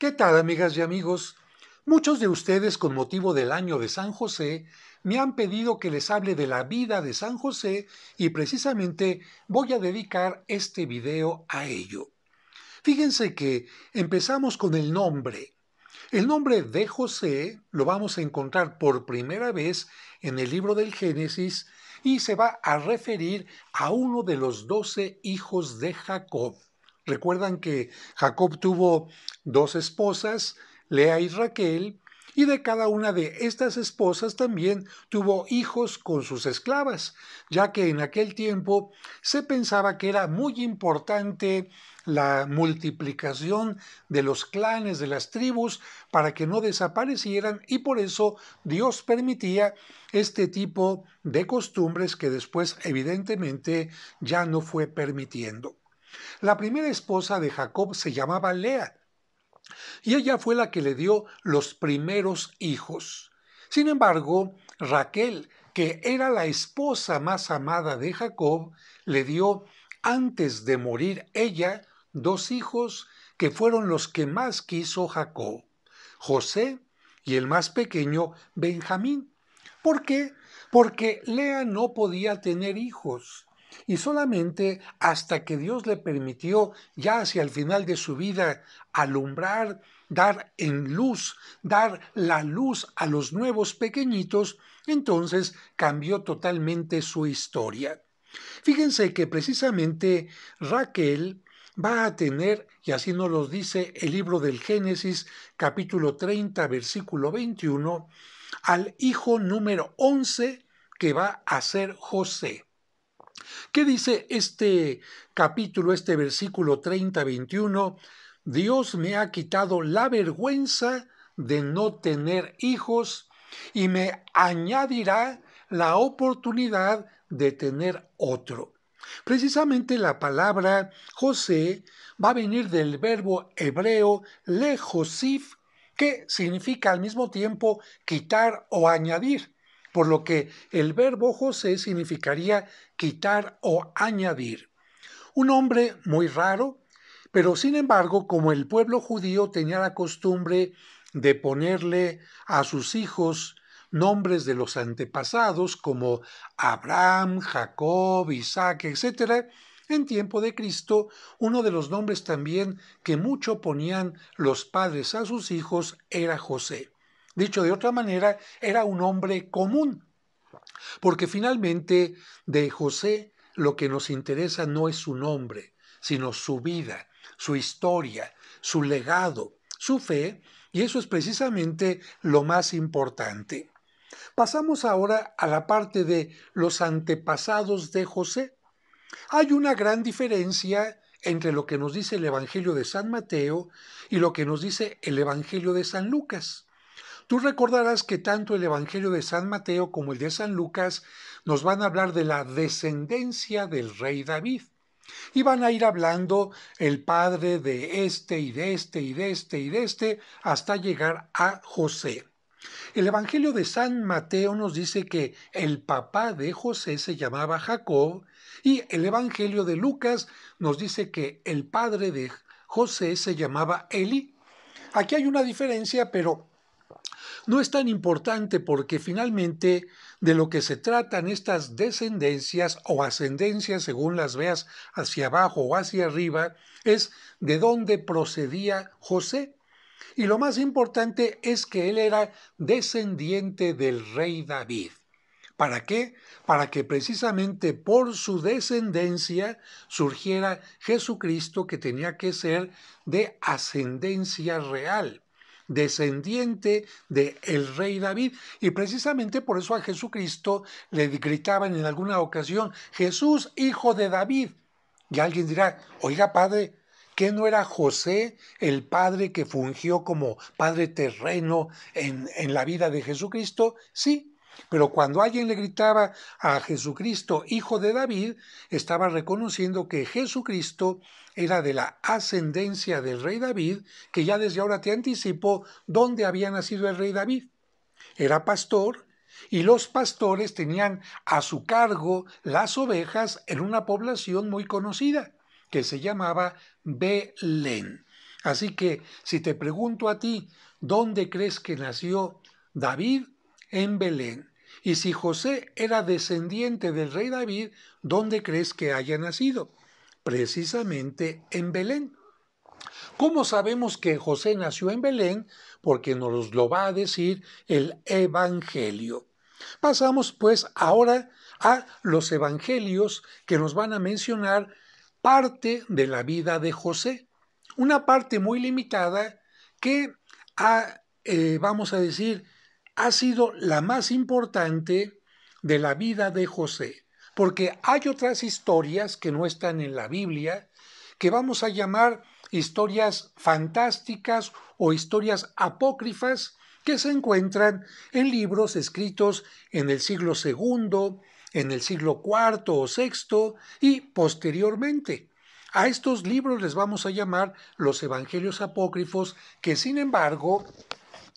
¿Qué tal, amigas y amigos? Muchos de ustedes, con motivo del año de San José, me han pedido que les hable de la vida de San José y precisamente voy a dedicar este video a ello. Fíjense que empezamos con el nombre. El nombre de José lo vamos a encontrar por primera vez en el libro del Génesis y se va a referir a uno de los doce hijos de Jacob. Recuerdan que Jacob tuvo dos esposas, Lea y Raquel, y de cada una de estas esposas también tuvo hijos con sus esclavas, ya que en aquel tiempo se pensaba que era muy importante la multiplicación de los clanes, de las tribus, para que no desaparecieran y por eso Dios permitía este tipo de costumbres que después evidentemente ya no fue permitiendo. La primera esposa de Jacob se llamaba Lea, y ella fue la que le dio los primeros hijos. Sin embargo, Raquel, que era la esposa más amada de Jacob, le dio, antes de morir ella, dos hijos que fueron los que más quiso Jacob, José y el más pequeño, Benjamín. ¿Por qué? Porque Lea no podía tener hijos y solamente hasta que Dios le permitió, ya hacia el final de su vida, alumbrar, dar en luz, dar la luz a los nuevos pequeñitos, entonces cambió totalmente su historia. Fíjense que precisamente Raquel va a tener, y así nos lo dice el libro del Génesis capítulo 30 versículo 21, al hijo número 11 que va a ser José. ¿Qué dice este capítulo, este versículo 30-21? Dios me ha quitado la vergüenza de no tener hijos y me añadirá la oportunidad de tener otro. Precisamente la palabra José va a venir del verbo hebreo lejosif, que significa al mismo tiempo quitar o añadir por lo que el verbo José significaría quitar o añadir. Un hombre muy raro, pero sin embargo, como el pueblo judío tenía la costumbre de ponerle a sus hijos nombres de los antepasados como Abraham, Jacob, Isaac, etc., en tiempo de Cristo, uno de los nombres también que mucho ponían los padres a sus hijos era José. Dicho de otra manera, era un hombre común. Porque finalmente de José lo que nos interesa no es su nombre, sino su vida, su historia, su legado, su fe, y eso es precisamente lo más importante. Pasamos ahora a la parte de los antepasados de José. Hay una gran diferencia entre lo que nos dice el Evangelio de San Mateo y lo que nos dice el Evangelio de San Lucas. Tú recordarás que tanto el Evangelio de San Mateo como el de San Lucas nos van a hablar de la descendencia del rey David. Y van a ir hablando el padre de este y de este y de este y de este hasta llegar a José. El Evangelio de San Mateo nos dice que el papá de José se llamaba Jacob y el Evangelio de Lucas nos dice que el padre de José se llamaba Eli. Aquí hay una diferencia, pero no es tan importante porque finalmente de lo que se tratan estas descendencias o ascendencias, según las veas hacia abajo o hacia arriba, es de dónde procedía José. Y lo más importante es que él era descendiente del rey David. ¿Para qué? Para que precisamente por su descendencia surgiera Jesucristo que tenía que ser de ascendencia real descendiente del el rey David. Y precisamente por eso a Jesucristo le gritaban en alguna ocasión, Jesús, hijo de David. Y alguien dirá, oiga padre, ¿Qué no era José el padre que fungió como padre terreno en, en, la vida de Jesucristo? Sí, pero cuando alguien le gritaba a Jesucristo, hijo de David, estaba reconociendo que Jesucristo era de la ascendencia del rey David, que ya desde ahora te anticipo dónde había nacido el rey David. Era pastor, y los pastores tenían a su cargo las ovejas en una población muy conocida que se llamaba Belén. Así que si te pregunto a ti, ¿dónde crees que nació David? En Belén. Y si José era descendiente del rey David, ¿dónde crees que haya nacido? Precisamente en Belén. ¿Cómo sabemos que José nació en Belén? Porque nos lo va a decir el Evangelio. Pasamos pues ahora a los Evangelios que nos van a mencionar parte de la vida de José, una parte muy limitada que a, ah, eh, vamos a decir, ha sido la más importante de la vida de José, porque hay otras historias que no están en la Biblia, que vamos a llamar historias fantásticas o historias apócrifas que se encuentran en libros escritos en el siglo II, en el siglo IV o VI y posteriormente. A estos libros les vamos a llamar los Evangelios Apócrifos, que sin embargo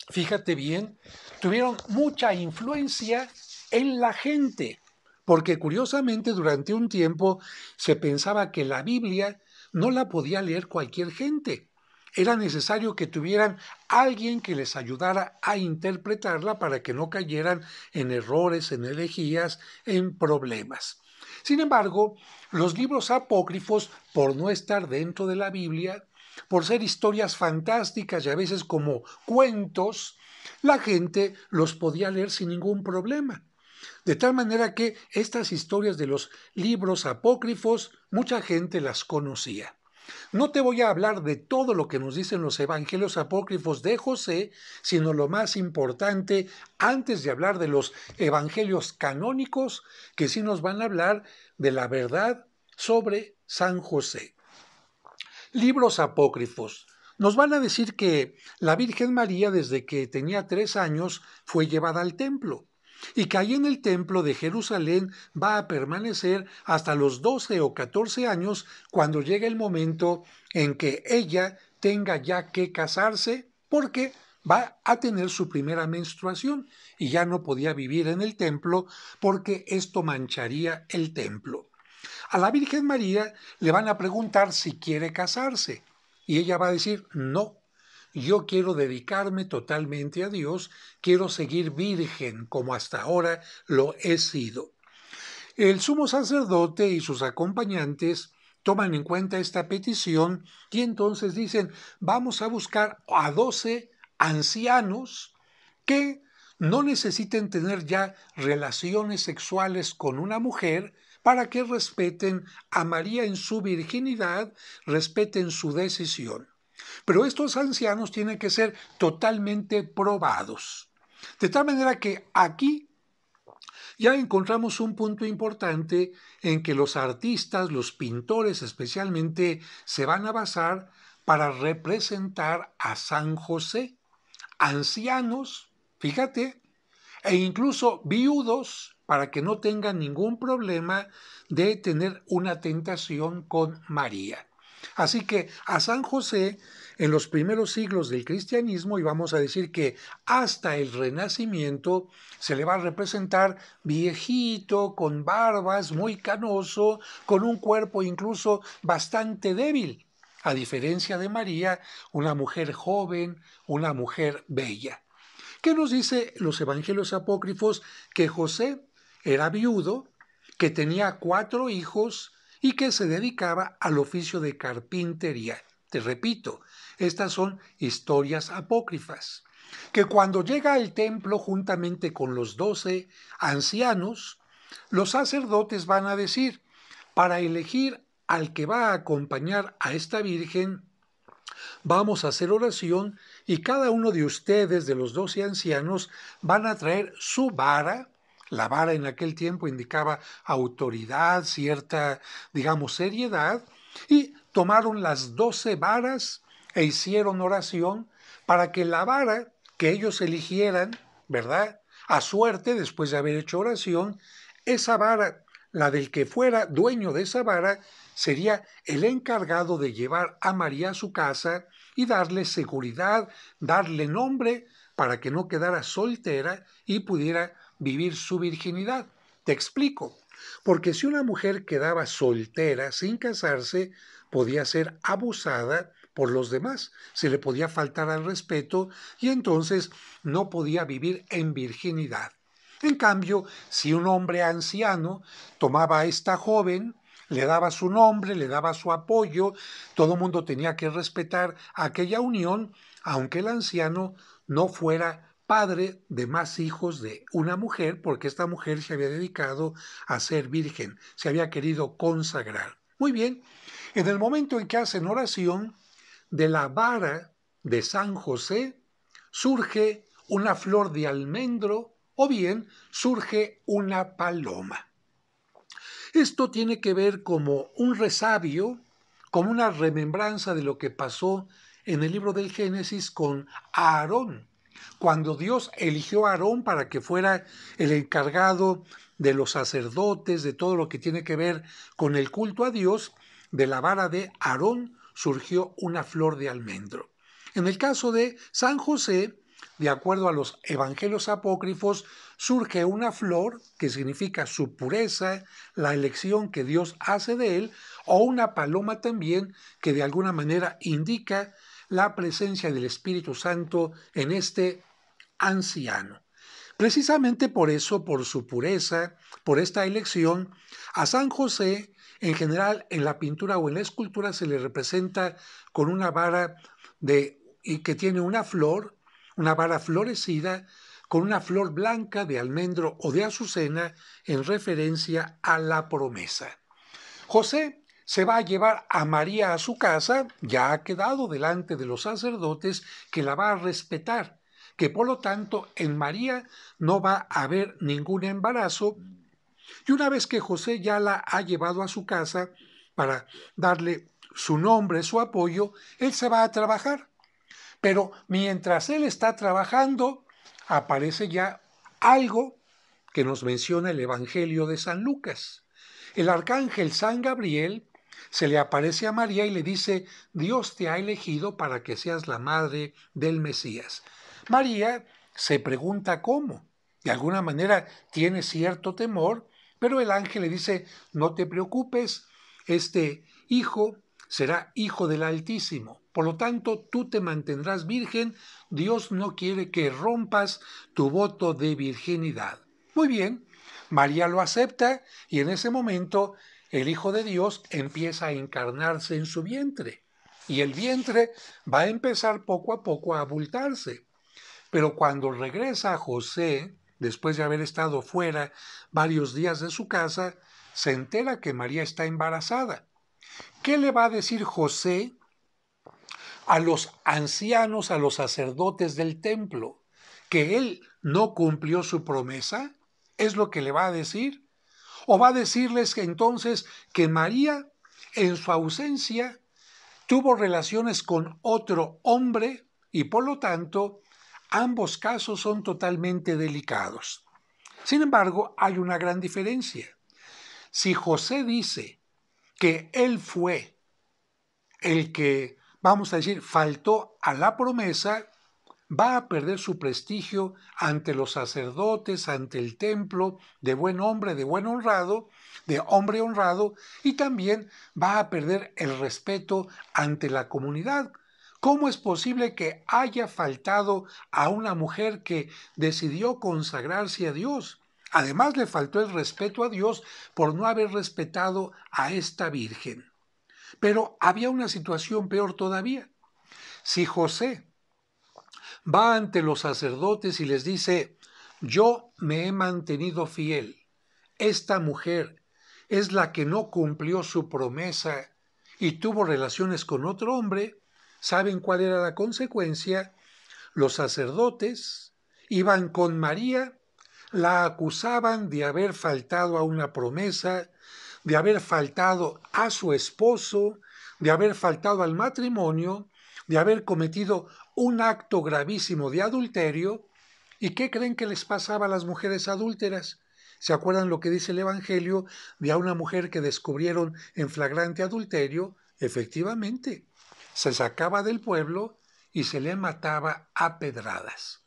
fíjate bien, tuvieron mucha influencia en la gente, porque curiosamente durante un tiempo se pensaba que la Biblia no la podía leer cualquier gente. Era necesario que tuvieran alguien que les ayudara a interpretarla para que no cayeran en errores, en elegías, en problemas. Sin embargo, los libros apócrifos, por no estar dentro de la Biblia, por ser historias fantásticas y a veces como cuentos, la gente los podía leer sin ningún problema. De tal manera que estas historias de los libros apócrifos, mucha gente las conocía. No te voy a hablar de todo lo que nos dicen los evangelios apócrifos de José, sino lo más importante, antes de hablar de los evangelios canónicos, que sí nos van a hablar de la verdad sobre San José libros apócrifos. Nos van a decir que la Virgen María desde que tenía tres años fue llevada al templo y que ahí en el templo de Jerusalén va a permanecer hasta los 12 o 14 años cuando llegue el momento en que ella tenga ya que casarse porque va a tener su primera menstruación y ya no podía vivir en el templo porque esto mancharía el templo a la Virgen María le van a preguntar si quiere casarse y ella va a decir, no, yo quiero dedicarme totalmente a Dios, quiero seguir virgen como hasta ahora lo he sido. El sumo sacerdote y sus acompañantes toman en cuenta esta petición y entonces dicen, vamos a buscar a doce ancianos que no necesiten tener ya relaciones sexuales con una mujer, para que respeten a María en su virginidad, respeten su decisión. Pero estos ancianos tienen que ser totalmente probados. De tal manera que aquí ya encontramos un punto importante en que los artistas, los pintores especialmente, se van a basar para representar a San José. Ancianos, fíjate, e incluso viudos para que no tengan ningún problema de tener una tentación con María. Así que a San José, en los primeros siglos del cristianismo, y vamos a decir que hasta el Renacimiento, se le va a representar viejito, con barbas, muy canoso, con un cuerpo incluso bastante débil, a diferencia de María, una mujer joven, una mujer bella. ¿Qué nos dice los evangelios apócrifos? Que José era viudo, que tenía cuatro hijos y que se dedicaba al oficio de carpintería. Te repito, estas son historias apócrifas. Que cuando llega al templo juntamente con los doce ancianos, los sacerdotes van a decir, para elegir al que va a acompañar a esta Virgen, vamos a hacer oración y cada uno de ustedes, de los doce ancianos, van a traer su vara. La vara en aquel tiempo indicaba autoridad, cierta, digamos, seriedad, y tomaron las doce varas e hicieron oración para que la vara que ellos eligieran, ¿verdad? A suerte, después de haber hecho oración, esa vara, la del que fuera dueño de esa vara, sería el encargado de llevar a María a su casa y darle seguridad, darle nombre para que no quedara soltera y pudiera vivir su virginidad. Te explico. Porque si una mujer quedaba soltera sin casarse, podía ser abusada por los demás, se le podía faltar al respeto y entonces no podía vivir en virginidad. En cambio, si un hombre anciano tomaba a esta joven, le daba su nombre, le daba su apoyo, todo el mundo tenía que respetar aquella unión, aunque el anciano no fuera padre de más hijos de una mujer, porque esta mujer se había dedicado a ser virgen, se había querido consagrar. Muy bien, en el momento en que hacen oración, de la vara de San José surge una flor de almendro o bien surge una paloma. Esto tiene que ver como un resabio, como una remembranza de lo que pasó en el libro del Génesis con Aarón, cuando Dios eligió a Aarón para que fuera el encargado de los sacerdotes, de todo lo que tiene que ver con el culto a Dios, de la vara de Aarón surgió una flor de almendro. En el caso de San José, de acuerdo a los evangelios apócrifos, surge una flor que significa su pureza, la elección que Dios hace de él, o una paloma también que de alguna manera indica la presencia del Espíritu Santo en este anciano. Precisamente por eso, por su pureza, por esta elección, a San José, en general en la pintura o en la escultura, se le representa con una vara de, y que tiene una flor una vara florecida con una flor blanca de almendro o de azucena en referencia a la promesa. José se va a llevar a María a su casa, ya ha quedado delante de los sacerdotes que la va a respetar, que por lo tanto en María no va a haber ningún embarazo. Y una vez que José ya la ha llevado a su casa para darle su nombre, su apoyo, él se va a trabajar pero mientras él está trabajando, aparece ya algo que nos menciona el Evangelio de San Lucas. El arcángel San Gabriel se le aparece a María y le dice, Dios te ha elegido para que seas la madre del Mesías. María se pregunta cómo. De alguna manera tiene cierto temor, pero el ángel le dice, no te preocupes, este hijo será hijo del Altísimo. Por lo tanto, tú te mantendrás virgen. Dios no quiere que rompas tu voto de virginidad. Muy bien, María lo acepta y en ese momento el Hijo de Dios empieza a encarnarse en su vientre. Y el vientre va a empezar poco a poco a abultarse. Pero cuando regresa José, después de haber estado fuera varios días de su casa, se entera que María está embarazada. ¿Qué le va a decir José a los ancianos, a los sacerdotes del templo? ¿Que él no cumplió su promesa? ¿Es lo que le va a decir? ¿O va a decirles entonces que María, en su ausencia, tuvo relaciones con otro hombre y por lo tanto ambos casos son totalmente delicados? Sin embargo, hay una gran diferencia. Si José dice, que él fue el que, vamos a decir, faltó a la promesa, va a perder su prestigio ante los sacerdotes, ante el templo, de buen hombre, de buen honrado, de hombre honrado, y también va a perder el respeto ante la comunidad. ¿Cómo es posible que haya faltado a una mujer que decidió consagrarse a Dios? Además le faltó el respeto a Dios por no haber respetado a esta Virgen. Pero había una situación peor todavía. Si José va ante los sacerdotes y les dice, yo me he mantenido fiel, esta mujer es la que no cumplió su promesa y tuvo relaciones con otro hombre, ¿saben cuál era la consecuencia? Los sacerdotes iban con María la acusaban de haber faltado a una promesa, de haber faltado a su esposo, de haber faltado al matrimonio, de haber cometido un acto gravísimo de adulterio. ¿Y qué creen que les pasaba a las mujeres adúlteras? ¿Se acuerdan lo que dice el Evangelio de a una mujer que descubrieron en flagrante adulterio? Efectivamente, se sacaba del pueblo y se le mataba a pedradas.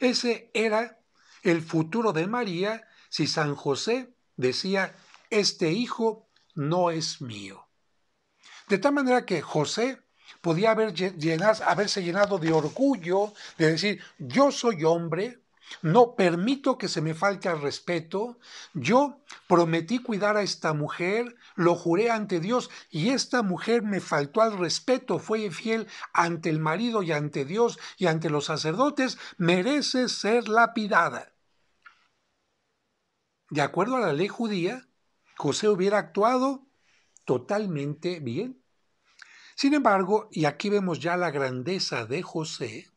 Ese era el futuro de María si San José decía, este hijo no es mío. De tal manera que José podía haber haberse llenado de orgullo, de decir, yo soy hombre, no permito que se me falte al respeto, yo prometí cuidar a esta mujer, lo juré ante Dios y esta mujer me faltó al respeto, fue fiel ante el marido y ante Dios y ante los sacerdotes, merece ser lapidada. De acuerdo a la ley judía, José hubiera actuado totalmente bien. Sin embargo, y aquí vemos ya la grandeza de José,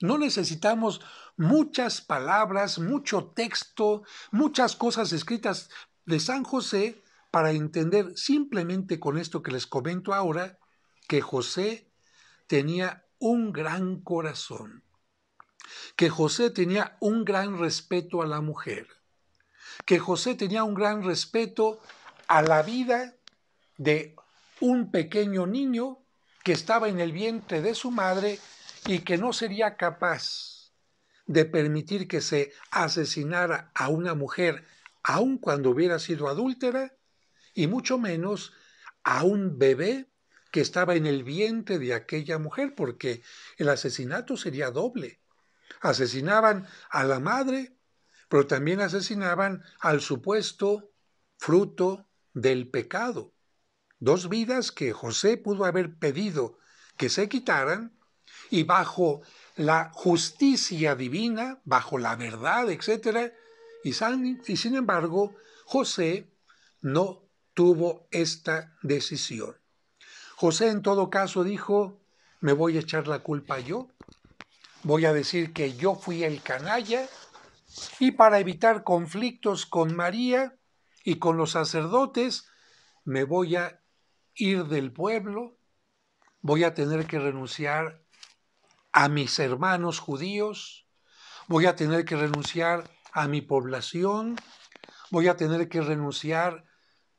no necesitamos muchas palabras, mucho texto, muchas cosas escritas de San José para entender simplemente con esto que les comento ahora que José tenía un gran corazón, que José tenía un gran respeto a la mujer, que José tenía un gran respeto a la vida de un pequeño niño que estaba en el vientre de su madre y que no sería capaz de permitir que se asesinara a una mujer aun cuando hubiera sido adúltera y mucho menos a un bebé que estaba en el vientre de aquella mujer, porque el asesinato sería doble. Asesinaban a la madre, pero también asesinaban al supuesto fruto del pecado. Dos vidas que José pudo haber pedido que se quitaran y bajo la justicia divina, bajo la verdad, etc. Y, y sin embargo, José no tuvo esta decisión. José en todo caso dijo, me voy a echar la culpa yo, voy a decir que yo fui el canalla y para evitar conflictos con María y con los sacerdotes, me voy a ir del pueblo, voy a tener que renunciar a mis hermanos judíos, voy a tener que renunciar a mi población, voy a tener que renunciar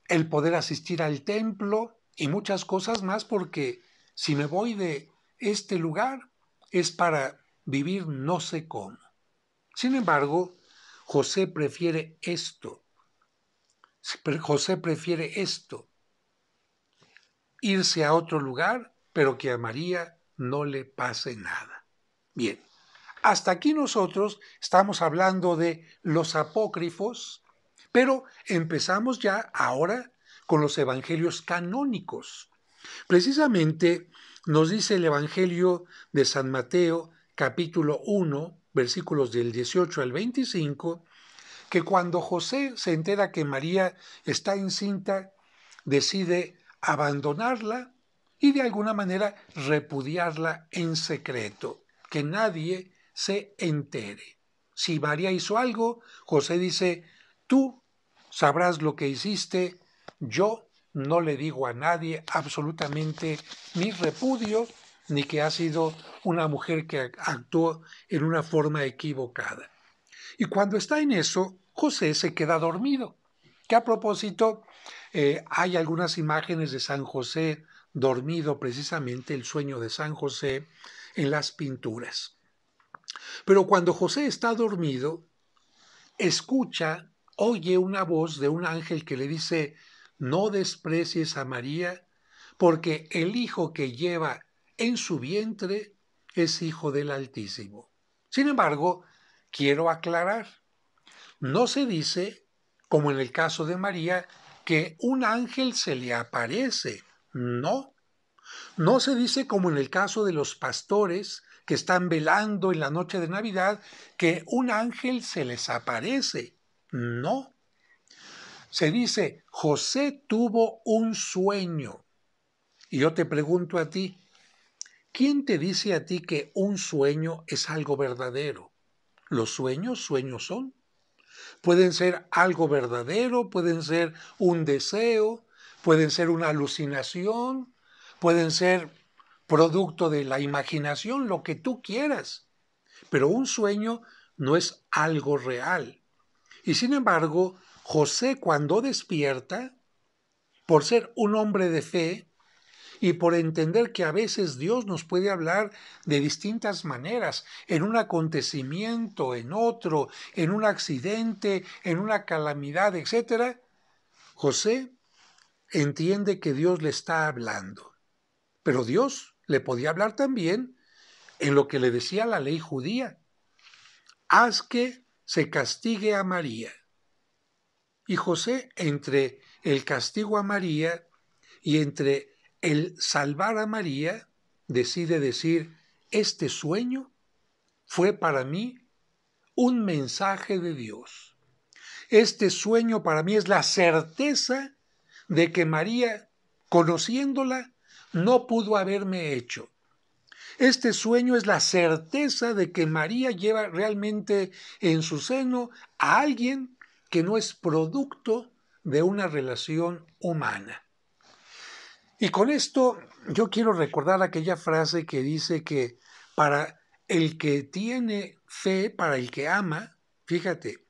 el poder asistir al templo y muchas cosas más porque si me voy de este lugar es para vivir no sé cómo. Sin embargo, José prefiere esto. José prefiere esto. Irse a otro lugar, pero que a María no le pase nada. Bien, hasta aquí nosotros estamos hablando de los apócrifos, pero empezamos ya ahora con los evangelios canónicos. Precisamente nos dice el Evangelio de San Mateo capítulo 1, versículos del 18 al 25, que cuando José se entera que María está encinta, decide abandonarla y de alguna manera repudiarla en secreto, que nadie se entere. Si María hizo algo, José dice, tú sabrás lo que hiciste, yo no le digo a nadie absolutamente mi repudio, ni que ha sido una mujer que actuó en una forma equivocada. Y cuando está en eso, José se queda dormido. Que a propósito, eh, hay algunas imágenes de San José dormido precisamente el sueño de San José en las pinturas. Pero cuando José está dormido, escucha, oye una voz de un ángel que le dice, no desprecies a María, porque el hijo que lleva en su vientre es hijo del Altísimo. Sin embargo, quiero aclarar, no se dice, como en el caso de María, que un ángel se le aparece no. No se dice como en el caso de los pastores que están velando en la noche de Navidad que un ángel se les aparece. No. Se dice, José tuvo un sueño. Y yo te pregunto a ti, ¿quién te dice a ti que un sueño es algo verdadero? Los sueños, sueños son. Pueden ser algo verdadero, pueden ser un deseo, pueden ser una alucinación, pueden ser producto de la imaginación, lo que tú quieras. Pero un sueño no es algo real. Y sin embargo, José cuando despierta, por ser un hombre de fe y por entender que a veces Dios nos puede hablar de distintas maneras, en un acontecimiento, en otro, en un accidente, en una calamidad, etc., José entiende que Dios le está hablando. Pero Dios le podía hablar también en lo que le decía la ley judía. Haz que se castigue a María. Y José, entre el castigo a María y entre el salvar a María, decide decir, este sueño fue para mí un mensaje de Dios. Este sueño para mí es la certeza de que María, conociéndola, no pudo haberme hecho. Este sueño es la certeza de que María lleva realmente en su seno a alguien que no es producto de una relación humana. Y con esto yo quiero recordar aquella frase que dice que para el que tiene fe, para el que ama, fíjate,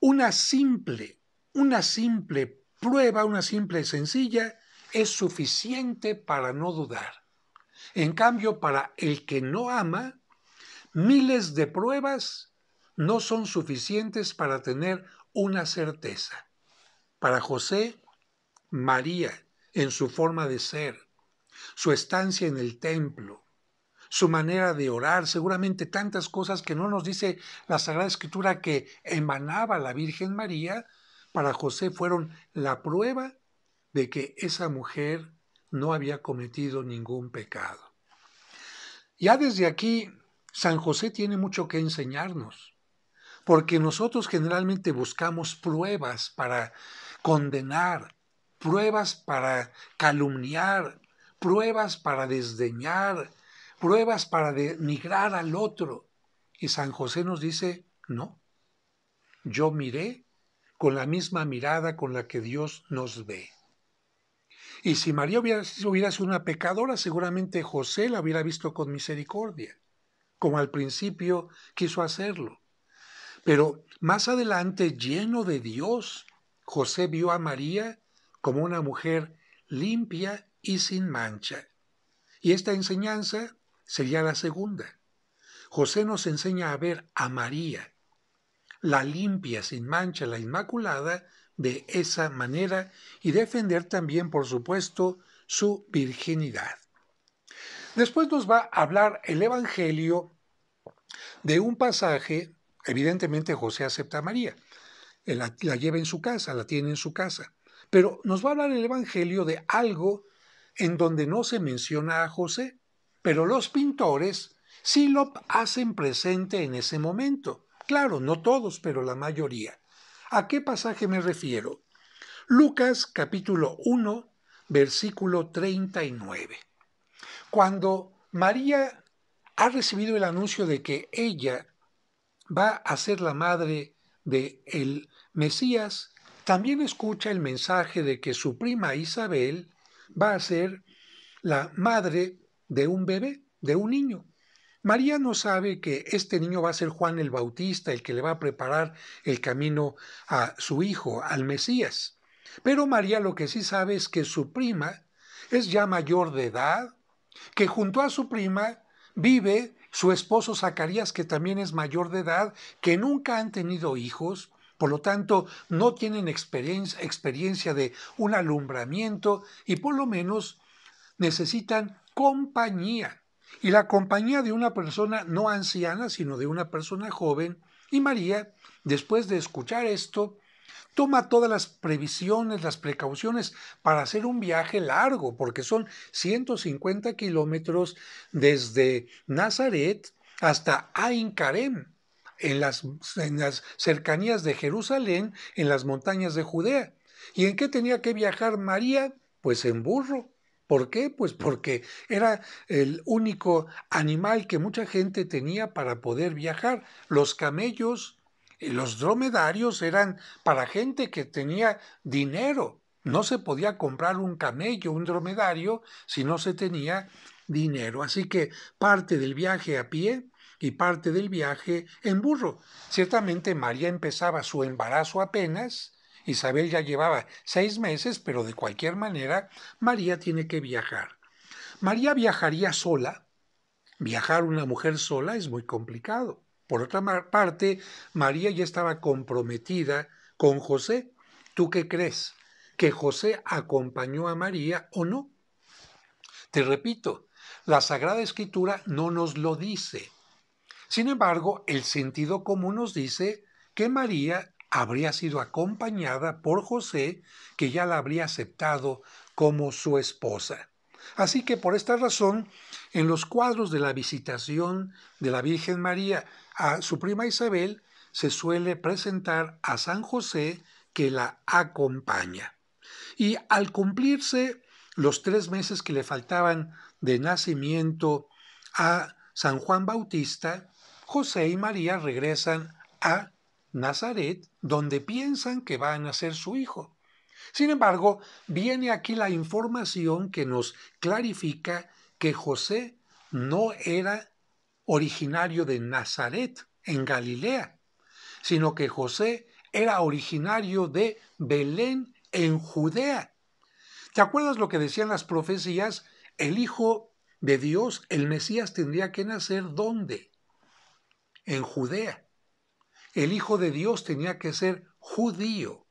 una simple, una simple prueba, una simple y sencilla, es suficiente para no dudar. En cambio, para el que no ama, miles de pruebas no son suficientes para tener una certeza. Para José, María, en su forma de ser, su estancia en el templo, su manera de orar, seguramente tantas cosas que no nos dice la Sagrada Escritura que emanaba la Virgen María, para José fueron la prueba de que esa mujer no había cometido ningún pecado. Ya desde aquí, San José tiene mucho que enseñarnos, porque nosotros generalmente buscamos pruebas para condenar, pruebas para calumniar, pruebas para desdeñar, pruebas para denigrar al otro. Y San José nos dice, no, yo miré con la misma mirada con la que Dios nos ve. Y si María hubiera, sido una pecadora, seguramente José la hubiera visto con misericordia, como al principio quiso hacerlo. Pero más adelante, lleno de Dios, José vio a María como una mujer limpia y sin mancha. Y esta enseñanza sería la segunda. José nos enseña a ver a María la limpia, sin mancha, la inmaculada, de esa manera y defender también, por supuesto, su virginidad. Después nos va a hablar el Evangelio de un pasaje, evidentemente José acepta a María, eh, la, la lleva en su casa, la tiene en su casa, pero nos va a hablar el Evangelio de algo en donde no se menciona a José, pero los pintores sí lo hacen presente en ese momento. Claro, no todos, pero la mayoría. ¿A qué pasaje me refiero? Lucas capítulo 1, versículo 39. Cuando María ha recibido el anuncio de que ella va a ser la madre de el Mesías, también escucha el mensaje de que su prima Isabel va a ser la madre de un bebé, de un niño. María no sabe que este niño va a ser Juan el Bautista, el que le va a preparar el camino a su hijo, al Mesías. Pero María lo que sí sabe es que su prima es ya mayor de edad, que junto a su prima vive su esposo Zacarías, que también es mayor de edad, que nunca han tenido hijos, por lo tanto no tienen experiencia, experiencia de un alumbramiento y por lo menos necesitan compañía y la compañía de una persona no anciana, sino de una persona joven, y María, después de escuchar esto, toma todas las previsiones, las precauciones para hacer un viaje largo, porque son 150 kilómetros desde Nazaret hasta Ain Karem, en las, en las cercanías de Jerusalén, en las montañas de Judea. ¿Y en qué tenía que viajar María? Pues en burro. ¿Por qué? Pues porque era el único animal que mucha gente tenía para poder viajar. Los camellos, los dromedarios eran para gente que tenía dinero. No se podía comprar un camello, un dromedario, si no se tenía dinero. Así que parte del viaje a pie y parte del viaje en burro. Ciertamente María empezaba su embarazo apenas Isabel ya llevaba seis meses, pero de cualquier manera María tiene que viajar. María viajaría sola. Viajar una mujer sola es muy complicado. Por otra parte, María ya estaba comprometida con José. ¿Tú qué crees? ¿Que José acompañó a María o no? Te repito, la Sagrada Escritura no nos lo dice. Sin embargo, el sentido común nos dice que María habría sido acompañada por José, que ya la habría aceptado como su esposa. Así que por esta razón, en los cuadros de la visitación de la Virgen María a su prima Isabel, se suele presentar a San José que la acompaña. Y al cumplirse los tres meses que le faltaban de nacimiento a San Juan Bautista, José y María regresan a Nazaret, donde piensan que va a nacer su hijo. Sin embargo, viene aquí la información que nos clarifica que José no era originario de Nazaret, en Galilea, sino que José era originario de Belén, en Judea. ¿Te acuerdas lo que decían las profecías? El Hijo de Dios, el Mesías, tendría que nacer ¿dónde? En Judea. El Hijo de Dios tenía que ser judío,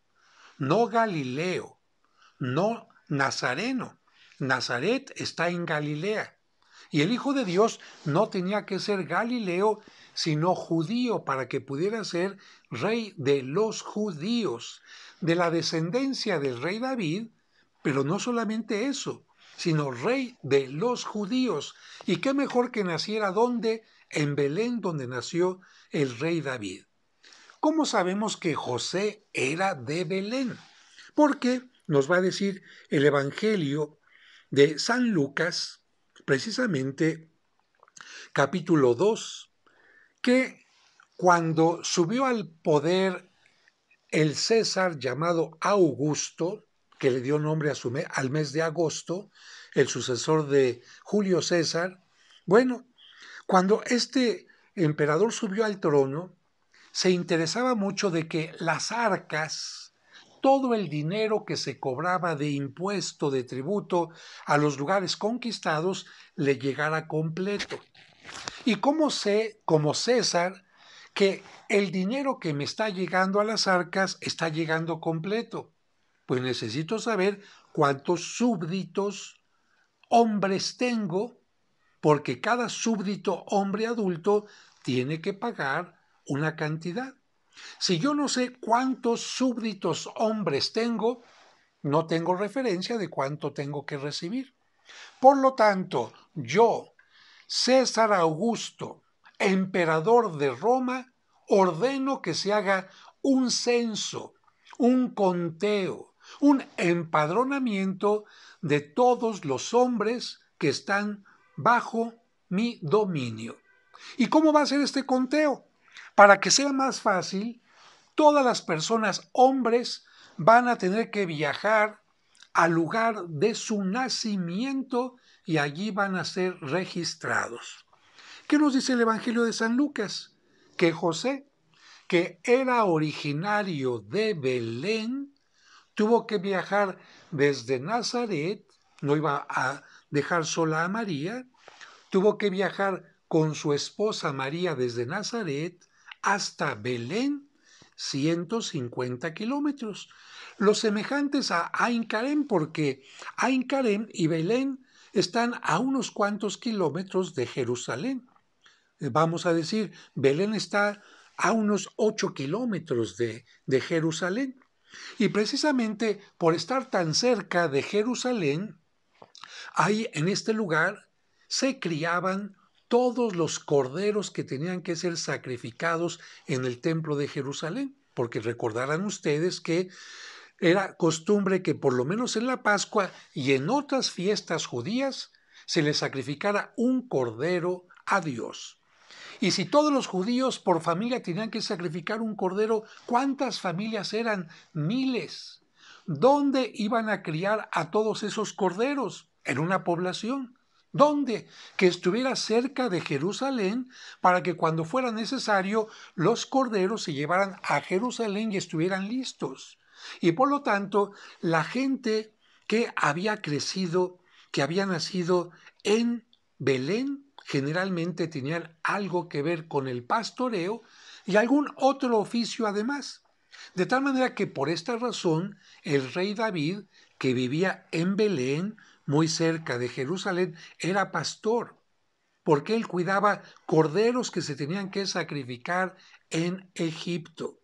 no galileo, no nazareno. Nazaret está en Galilea. Y el Hijo de Dios no tenía que ser galileo, sino judío, para que pudiera ser rey de los judíos, de la descendencia del rey David, pero no solamente eso, sino rey de los judíos. ¿Y qué mejor que naciera donde? En Belén, donde nació el rey David. ¿Cómo sabemos que José era de Belén? Porque nos va a decir el Evangelio de San Lucas, precisamente capítulo 2, que cuando subió al poder el César llamado Augusto, que le dio nombre al mes de agosto, el sucesor de Julio César, bueno, cuando este emperador subió al trono, se interesaba mucho de que las arcas, todo el dinero que se cobraba de impuesto, de tributo a los lugares conquistados, le llegara completo. Y cómo sé, como César, que el dinero que me está llegando a las arcas está llegando completo. Pues necesito saber cuántos súbditos hombres tengo, porque cada súbdito hombre adulto tiene que pagar una cantidad. Si yo no sé cuántos súbditos hombres tengo, no tengo referencia de cuánto tengo que recibir. Por lo tanto, yo, César Augusto, emperador de Roma, ordeno que se haga un censo, un conteo, un empadronamiento de todos los hombres que están bajo mi dominio. ¿Y cómo va a ser este conteo? Para que sea más fácil, todas las personas hombres van a tener que viajar al lugar de su nacimiento y allí van a ser registrados. ¿Qué nos dice el Evangelio de San Lucas? Que José, que era originario de Belén, tuvo que viajar desde Nazaret, no iba a dejar sola a María, tuvo que viajar con su esposa María desde Nazaret hasta Belén, 150 kilómetros. Los semejantes a Ain porque Ain y Belén están a unos cuantos kilómetros de Jerusalén. Eh, vamos a decir, Belén está a unos 8 kilómetros de, de Jerusalén. Y precisamente por estar tan cerca de Jerusalén, ahí en este lugar se criaban todos los corderos que tenían que ser sacrificados en el templo de Jerusalén, porque recordarán ustedes que era costumbre que por lo menos en la Pascua y en otras fiestas judías se le sacrificara un cordero a Dios. Y si todos los judíos por familia tenían que sacrificar un cordero, ¿cuántas familias eran? Miles. ¿Dónde iban a criar a todos esos corderos? En una población. ¿Dónde? Que estuviera cerca de Jerusalén para que cuando fuera necesario los corderos se llevaran a Jerusalén y estuvieran listos. Y por lo tanto, la gente que había crecido, que había nacido en Belén, generalmente tenían algo que ver con el pastoreo y algún otro oficio además. De tal manera que por esta razón el rey David, que vivía en Belén, muy cerca de Jerusalén, era pastor, porque él cuidaba corderos que se tenían que sacrificar en Egipto.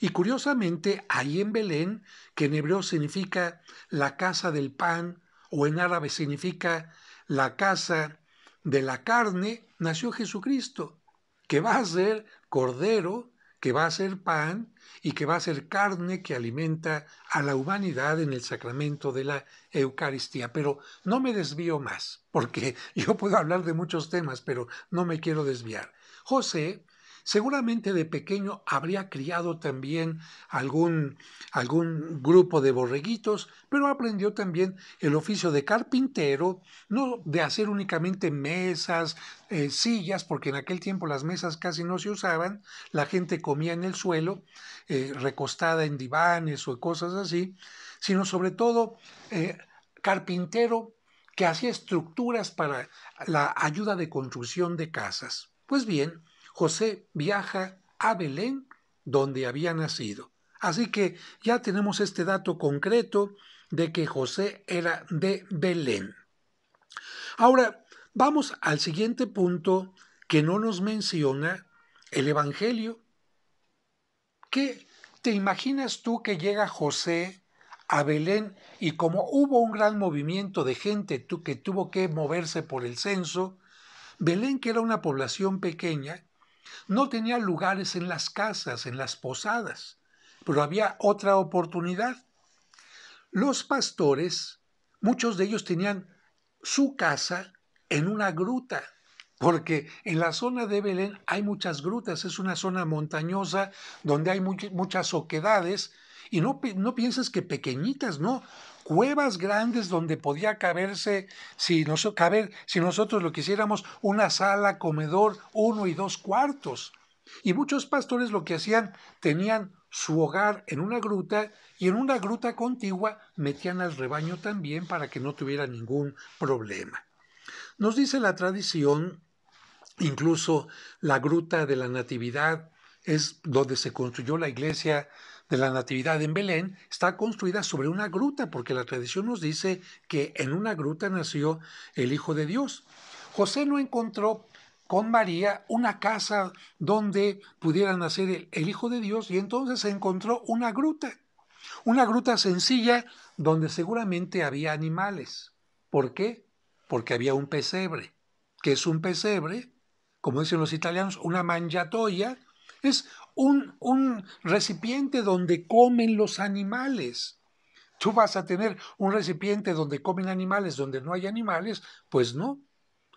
Y curiosamente, ahí en Belén, que en hebreo significa la casa del pan, o en árabe significa la casa de la carne, nació Jesucristo, que va a ser cordero que va a ser pan y que va a ser carne que alimenta a la humanidad en el sacramento de la Eucaristía. Pero no me desvío más, porque yo puedo hablar de muchos temas, pero no me quiero desviar. José Seguramente de pequeño habría criado también algún, algún grupo de borreguitos, pero aprendió también el oficio de carpintero, no de hacer únicamente mesas, eh, sillas, porque en aquel tiempo las mesas casi no se usaban, la gente comía en el suelo, eh, recostada en divanes o cosas así, sino sobre todo eh, carpintero que hacía estructuras para la ayuda de construcción de casas. Pues bien, José viaja a Belén, donde había nacido. Así que ya tenemos este dato concreto de que José era de Belén. Ahora, vamos al siguiente punto que no nos menciona el Evangelio. ¿Qué te imaginas tú que llega José a Belén y como hubo un gran movimiento de gente que tuvo que moverse por el censo, Belén, que era una población pequeña, no tenía lugares en las casas, en las posadas, pero había otra oportunidad. Los pastores, muchos de ellos tenían su casa en una gruta, porque en la zona de Belén hay muchas grutas, es una zona montañosa donde hay muchas oquedades, y no, no pienses que pequeñitas, no, cuevas grandes donde podía caberse, si, nosotros lo quisiéramos, una sala, comedor, uno y dos cuartos. Y muchos pastores lo que hacían, tenían su hogar en una gruta y en una gruta contigua metían al rebaño también para que no tuviera ningún problema. Nos dice la tradición, incluso la gruta de la Natividad es donde se construyó la iglesia de la Natividad en Belén está construida sobre una gruta, porque la tradición nos dice que en una gruta nació el Hijo de Dios. José no encontró con María una casa donde pudiera nacer el, Hijo de Dios y entonces se encontró una gruta, una gruta sencilla donde seguramente había animales. ¿Por qué? Porque había un pesebre. que es un pesebre? Como dicen los italianos, una mangiatoia, es un, recipiente donde comen los animales. Tú vas a tener un recipiente donde comen animales, donde no hay animales, pues no.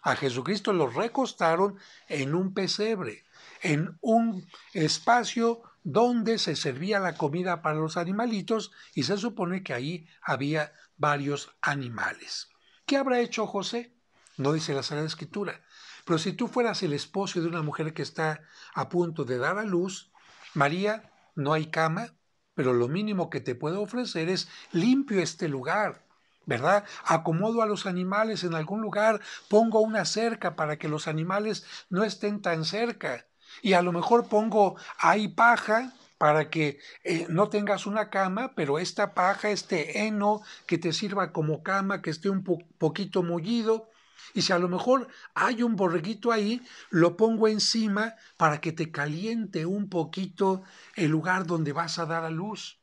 A Jesucristo lo recostaron en un pesebre, en un espacio donde se servía la comida para los animalitos y se supone que ahí había varios animales. ¿Qué habrá hecho José? No dice la Sagrada Escritura. Pero si tú fueras el esposo de una mujer que está a punto de dar a luz, María, no hay cama, pero lo mínimo que te puedo ofrecer es limpio este lugar, ¿verdad? Acomodo a los animales en algún lugar, pongo una cerca para que los animales no estén tan cerca. Y a lo mejor pongo ahí paja para que eh, no tengas una cama, pero esta paja, este heno que te sirva como cama, que esté un poquito mullido, y si a lo mejor hay un borreguito ahí, lo pongo encima para que te caliente un poquito el lugar donde vas a dar a luz.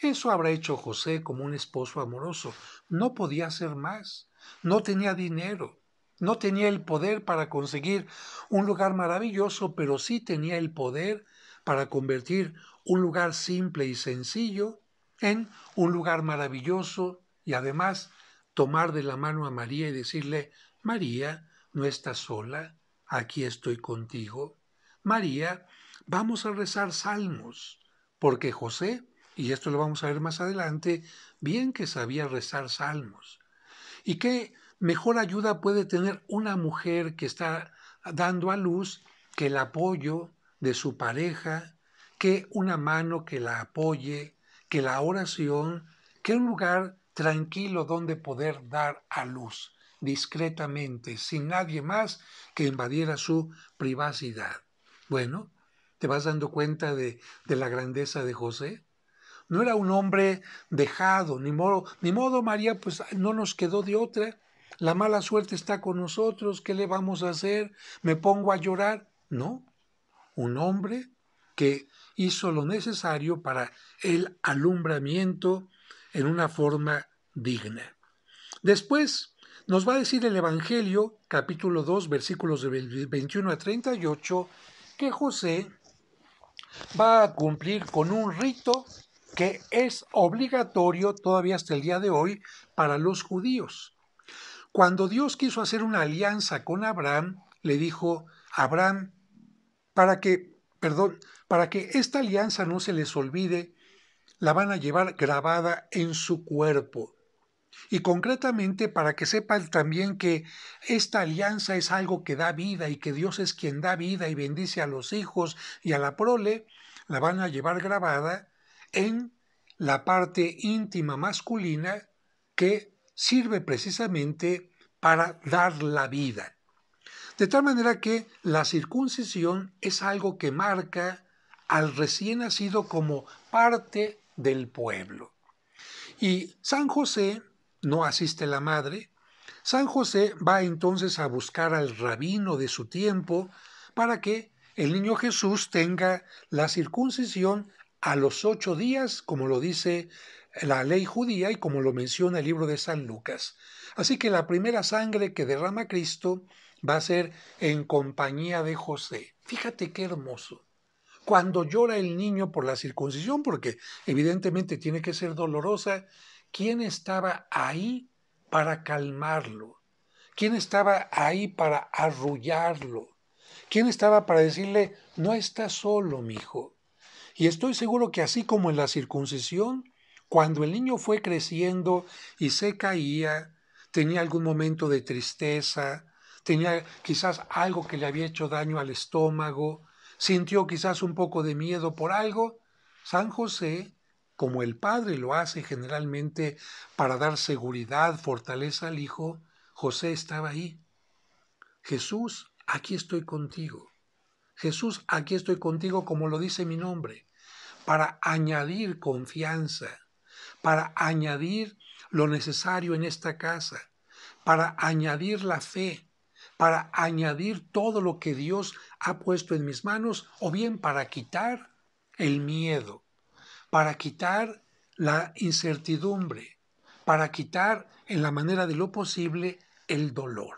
Eso habrá hecho José como un esposo amoroso. No podía hacer más. No tenía dinero. No tenía el poder para conseguir un lugar maravilloso, pero sí tenía el poder para convertir un lugar simple y sencillo en un lugar maravilloso y además tomar de la mano a María y decirle, María, no estás sola, aquí estoy contigo. María, vamos a rezar salmos, porque José, y esto lo vamos a ver más adelante, bien que sabía rezar salmos. ¿Y qué mejor ayuda puede tener una mujer que está dando a luz que el apoyo de su pareja, que una mano que la apoye, que la oración, que un lugar tranquilo donde poder dar a luz discretamente, sin nadie más que invadiera su privacidad. Bueno, ¿te vas dando cuenta de, de la grandeza de José? No era un hombre dejado, ni modo, ni modo María, pues no nos quedó de otra. La mala suerte está con nosotros, ¿qué le vamos a hacer? ¿Me pongo a llorar? No, un hombre que hizo lo necesario para el alumbramiento en una forma digna. Después nos va a decir el Evangelio, capítulo 2, versículos de 21 a 38, que José va a cumplir con un rito que es obligatorio todavía hasta el día de hoy para los judíos. Cuando Dios quiso hacer una alianza con Abraham, le dijo, Abraham, para que, perdón, para que esta alianza no se les olvide, la van a llevar grabada en su cuerpo. Y concretamente para que sepan también que esta alianza es algo que da vida y que Dios es quien da vida y bendice a los hijos y a la prole, la van a llevar grabada en la parte íntima masculina que sirve precisamente para dar la vida. De tal manera que la circuncisión es algo que marca al recién nacido como parte del pueblo. Y San José no asiste la madre. San José va entonces a buscar al rabino de su tiempo para que el niño Jesús tenga la circuncisión a los ocho días, como lo dice la ley judía y como lo menciona el libro de San Lucas. Así que la primera sangre que derrama Cristo va a ser en compañía de José. Fíjate qué hermoso cuando llora el niño por la circuncisión, porque evidentemente tiene que ser dolorosa, ¿quién estaba ahí para calmarlo? ¿Quién estaba ahí para arrullarlo? ¿Quién estaba para decirle, no estás solo, mi hijo? Y estoy seguro que así como en la circuncisión, cuando el niño fue creciendo y se caía, tenía algún momento de tristeza, tenía quizás algo que le había hecho daño al estómago, sintió quizás un poco de miedo por algo, San José, como el Padre lo hace generalmente para dar seguridad, fortaleza al Hijo, José estaba ahí. Jesús, aquí estoy contigo. Jesús, aquí estoy contigo como lo dice mi nombre, para añadir confianza, para añadir lo necesario en esta casa, para añadir la fe, para añadir todo lo que Dios ha puesto en mis manos o bien para quitar el miedo, para quitar la incertidumbre, para quitar en la manera de lo posible el dolor.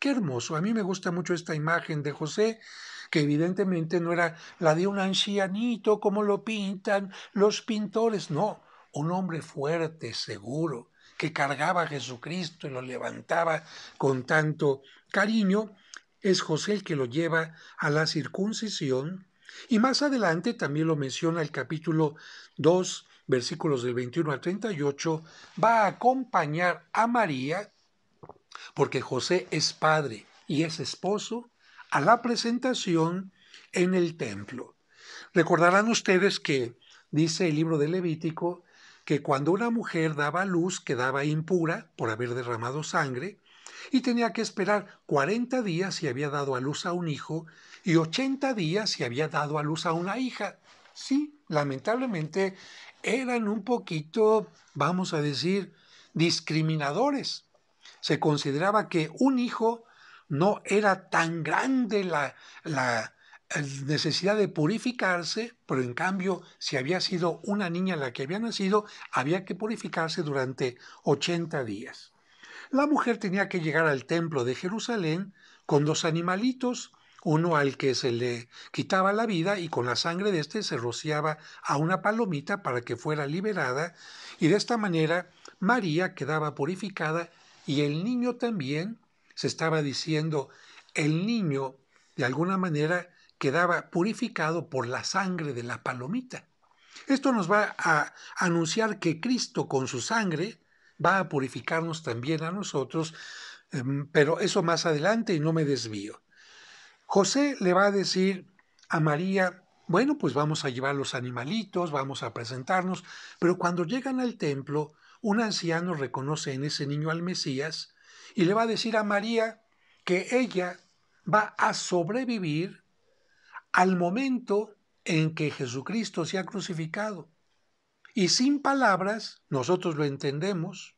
Qué hermoso, a mí me gusta mucho esta imagen de José, que evidentemente no era la de un ancianito como lo pintan los pintores, no, un hombre fuerte, seguro, que cargaba a Jesucristo y lo levantaba con tanto cariño, es José el que lo lleva a la circuncisión. Y más adelante también lo menciona el capítulo 2, versículos del 21 al 38, va a acompañar a María, porque José es padre y es esposo, a la presentación en el templo. Recordarán ustedes que dice el libro de Levítico que cuando una mujer daba luz quedaba impura por haber derramado sangre, y tenía que esperar 40 días si había dado a luz a un hijo y 80 días si había dado a luz a una hija. Sí, lamentablemente eran un poquito, vamos a decir, discriminadores. Se consideraba que un hijo no era tan grande la, la, necesidad de purificarse, pero en cambio, si había sido una niña la que había nacido, había que purificarse durante 80 días. La mujer tenía que llegar al templo de Jerusalén con dos animalitos, uno al que se le quitaba la vida y con la sangre de este se rociaba a una palomita para que fuera liberada y de esta manera María quedaba purificada y el niño también, se estaba diciendo, el niño de alguna manera quedaba purificado por la sangre de la palomita. Esto nos va a anunciar que Cristo con su sangre va a purificarnos también a nosotros, em, pero eso más adelante y no me desvío. José le va a decir a María, bueno, pues vamos a llevar los animalitos, vamos a presentarnos, pero cuando llegan al templo, un anciano reconoce en ese niño al Mesías y le va a decir a María que ella va a sobrevivir al momento en que Jesucristo se ha crucificado y sin palabras, nosotros lo entendemos,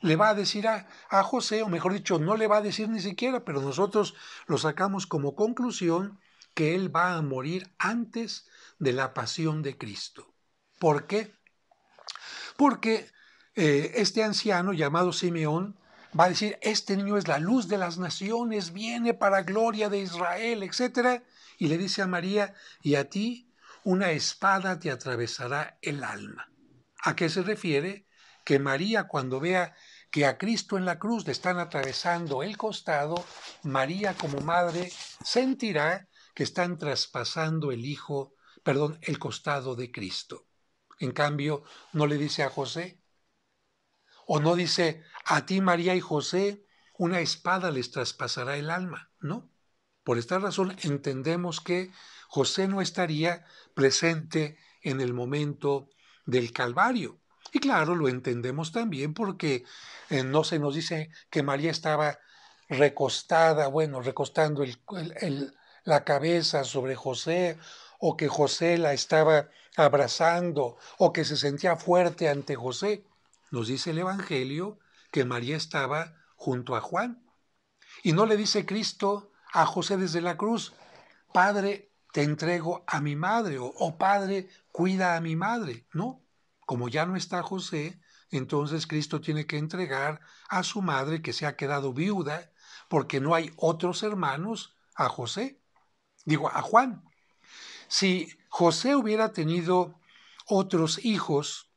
le va a decir a, José, o mejor dicho, no le va a decir ni siquiera, pero nosotros lo sacamos como conclusión que él va a morir antes de la pasión de Cristo. ¿Por qué? Porque eh, este anciano llamado Simeón va a decir, este niño es la luz de las naciones, viene para gloria de Israel, etc. Y le dice a María, y a ti una espada te atravesará el alma. ¿A qué se refiere? Que María cuando vea que a Cristo en la cruz le están atravesando el costado, María como madre sentirá que están traspasando el hijo, perdón, el costado de Cristo. En cambio, no le dice a José, o no dice, a ti María y José, una espada les traspasará el alma, ¿no? Por esta razón entendemos que José no estaría presente en el momento del Calvario. Y claro, lo entendemos también porque eh, no se nos dice que María estaba recostada, bueno, recostando la cabeza sobre José, o que José la estaba abrazando, o que se sentía fuerte ante José. Nos dice el Evangelio que María estaba junto a Juan. Y no le dice Cristo, a José desde la cruz, Padre, te entrego a mi madre, o, Padre, cuida a mi madre. No, como ya no está José, entonces Cristo tiene que entregar a su madre que se ha quedado viuda, porque no hay otros hermanos a José, digo a Juan. Si José hubiera tenido otros hijos,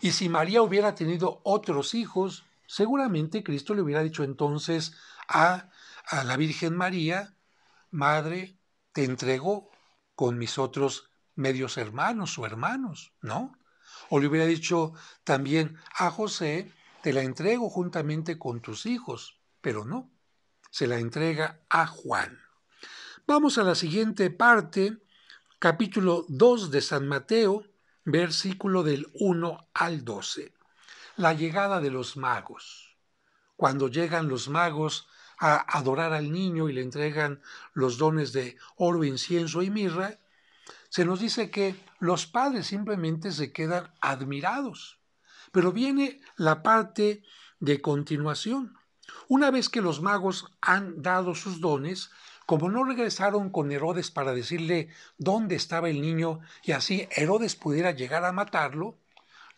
y si María hubiera tenido otros hijos, seguramente Cristo le hubiera dicho entonces a a la Virgen María, Madre, te entregó con mis otros medios hermanos o hermanos, ¿no? O le hubiera dicho también a José, te la entrego juntamente con tus hijos, pero no, se la entrega a Juan. Vamos a la siguiente parte, capítulo 2 de San Mateo, versículo del 1 al 12. La llegada de los magos. Cuando llegan los magos a adorar al niño y le entregan los dones de oro, incienso y mirra, se nos dice que los padres simplemente se quedan admirados. Pero viene la parte de continuación. Una vez que los magos han dado sus dones, como no regresaron con Herodes para decirle dónde estaba el niño y así Herodes pudiera llegar a matarlo,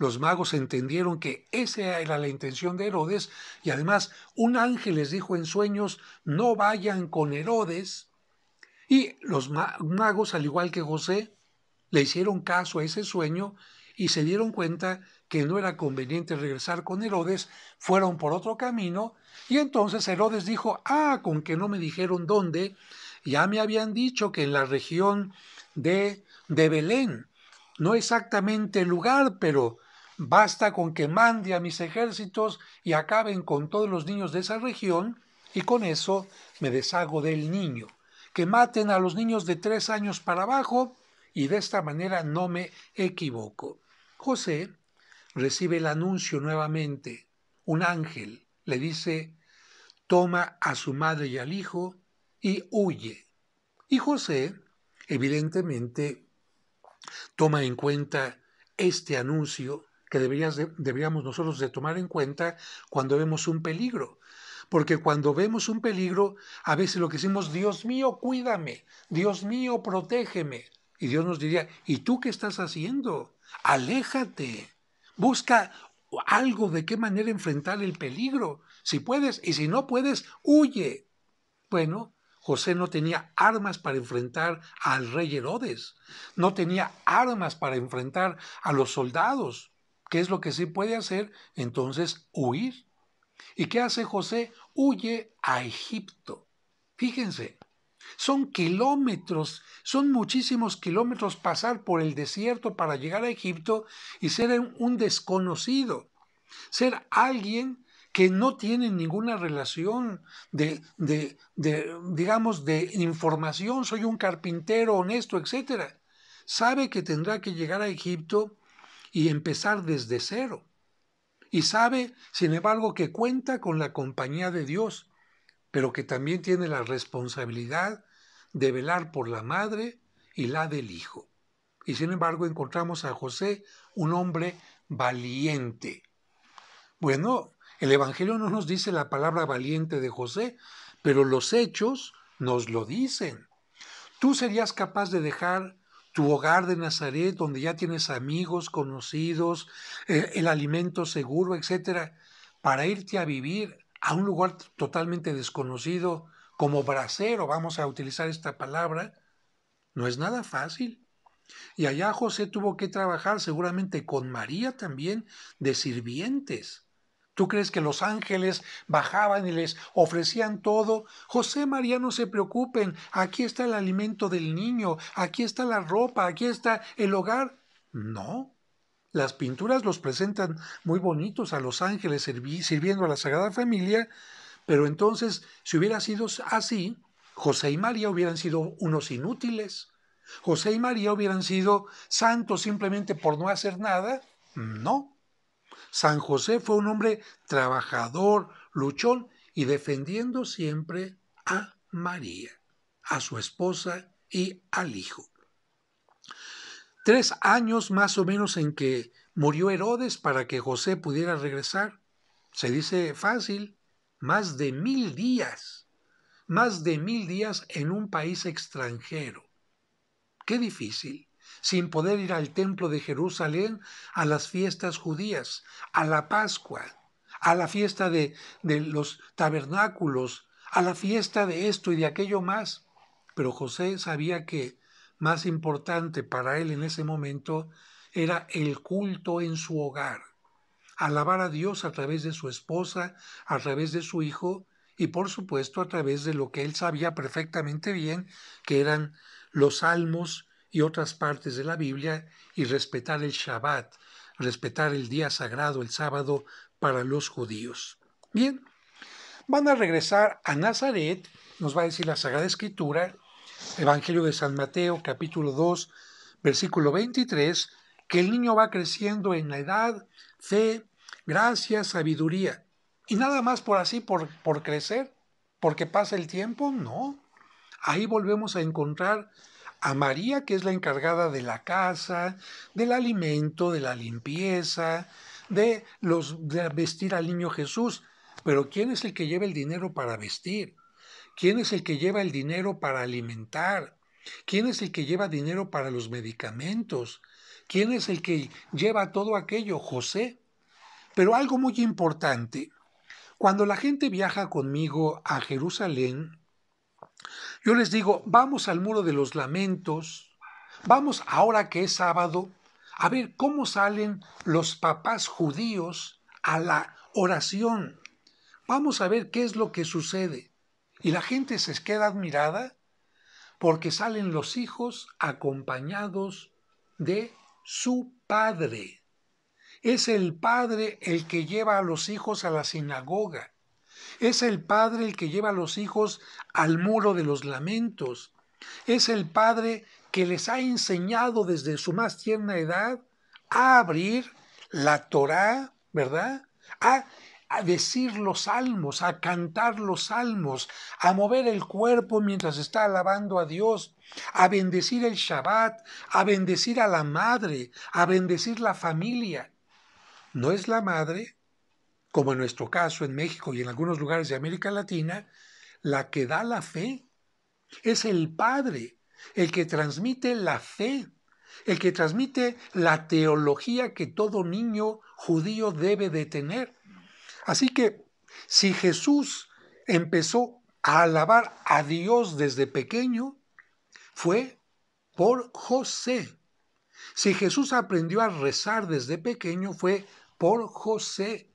los magos entendieron que esa era la intención de Herodes y además un ángel les dijo en sueños, no vayan con Herodes. Y los magos, al igual que José, le hicieron caso a ese sueño y se dieron cuenta que no era conveniente regresar con Herodes, fueron por otro camino, y entonces Herodes dijo, ah, con que no me dijeron dónde, ya me habían dicho que en la región de, de Belén, no exactamente el lugar, pero Basta con que mande a mis ejércitos y acaben con todos los niños de esa región y con eso me deshago del niño. Que maten a los niños de tres años para abajo y de esta manera no me equivoco. José recibe el anuncio nuevamente. Un ángel le dice, toma a su madre y al hijo y huye. Y José, evidentemente, toma en cuenta este anuncio que deberíamos nosotros de tomar en cuenta cuando vemos un peligro. Porque cuando vemos un peligro, a veces lo que decimos, Dios mío, cuídame, Dios mío, protégeme. Y Dios nos diría, ¿y tú qué estás haciendo? Aléjate, busca algo de qué manera enfrentar el peligro, si puedes, y si no puedes, huye. Bueno, José no tenía armas para enfrentar al rey Herodes, no tenía armas para enfrentar a los soldados, ¿Qué es lo que sí puede hacer? Entonces, huir. ¿Y qué hace José? Huye a Egipto. Fíjense, son kilómetros, son muchísimos kilómetros pasar por el desierto para llegar a Egipto y ser un desconocido, ser alguien que no tiene ninguna relación de, de digamos, de información, soy un carpintero honesto, etc. Sabe que tendrá que llegar a Egipto y empezar desde cero. Y sabe, sin embargo, que cuenta con la compañía de Dios, pero que también tiene la responsabilidad de velar por la madre y la del hijo. Y sin embargo encontramos a José un hombre valiente. Bueno, el Evangelio no nos dice la palabra valiente de José, pero los hechos nos lo dicen. ¿Tú serías capaz de dejar tu hogar de Nazaret, donde ya tienes amigos, conocidos, eh, el alimento seguro, etcétera, para irte a vivir a un lugar totalmente desconocido como bracero, vamos a utilizar esta palabra, no es nada fácil. Y allá José tuvo que trabajar seguramente con María también de sirvientes. ¿Tú crees que los ángeles bajaban y les ofrecían todo? José María, no se preocupen, aquí está el alimento del niño, aquí está la ropa, aquí está el hogar. No. Las pinturas los presentan muy bonitos a los ángeles sirviendo a la Sagrada Familia, pero entonces, si hubiera sido así, José y María hubieran sido unos inútiles. José y María hubieran sido santos simplemente por no hacer nada. No. San José fue un hombre trabajador, luchón y defendiendo siempre a María, a su esposa y al hijo. Tres años más o menos en que murió Herodes para que José pudiera regresar. Se dice fácil, más de mil días, más de mil días en un país extranjero. Qué difícil sin poder ir al templo de Jerusalén, a las fiestas judías, a la Pascua, a la fiesta de, los tabernáculos, a la fiesta de esto y de aquello más. Pero José sabía que más importante para él en ese momento era el culto en su hogar, alabar a Dios a través de su esposa, a través de su hijo y por supuesto a través de lo que él sabía perfectamente bien, que eran los salmos y otras partes de la Biblia y respetar el Shabbat, respetar el día sagrado, el sábado, para los judíos. Bien, van a regresar a Nazaret, nos va a decir la Sagrada Escritura, Evangelio de San Mateo capítulo 2, versículo 23, que el niño va creciendo en la edad, fe, gracia, sabiduría. Y nada más por así, por, por crecer, porque pasa el tiempo, no. Ahí volvemos a encontrar a María, que es la encargada de la casa, del alimento, de la limpieza, de, los, de vestir al niño Jesús. Pero ¿quién es el que lleva el dinero para vestir? ¿Quién es el que lleva el dinero para alimentar? ¿Quién es el que lleva dinero para los medicamentos? ¿Quién es el que lleva todo aquello? José. Pero algo muy importante. Cuando la gente viaja conmigo a Jerusalén, yo les digo, vamos al muro de los lamentos, vamos ahora que es sábado, a ver cómo salen los papás judíos a la oración. Vamos a ver qué es lo que sucede. Y la gente se queda admirada porque salen los hijos acompañados de su padre. Es el padre el que lleva a los hijos a la sinagoga. Es el padre el que lleva a los hijos al muro de los lamentos. Es el padre que les ha enseñado desde su más tierna edad a abrir la Torá, ¿verdad? A, a decir los salmos, a cantar los salmos, a mover el cuerpo mientras está alabando a Dios, a bendecir el Shabbat, a bendecir a la madre, a bendecir la familia. ¿No es la madre como en nuestro caso en México y en algunos lugares de América Latina, la que da la fe. Es el Padre el que transmite la fe, el que transmite la teología que todo niño judío debe de tener. Así que si Jesús empezó a alabar a Dios desde pequeño, fue por José. Si Jesús aprendió a rezar desde pequeño, fue por José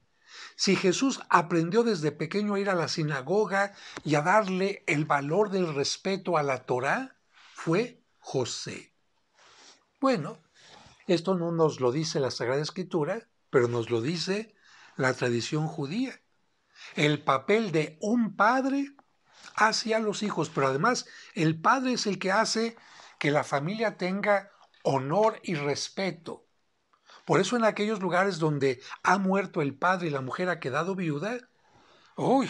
si Jesús aprendió desde pequeño a ir a la sinagoga y a darle el valor del respeto a la Torá, fue José. Bueno, esto no nos lo dice la Sagrada Escritura, pero nos lo dice la tradición judía. El papel de un padre hacia los hijos, pero además el padre es el que hace que la familia tenga honor y respeto. Por eso en aquellos lugares donde ha muerto el padre y la mujer ha quedado viuda, uy,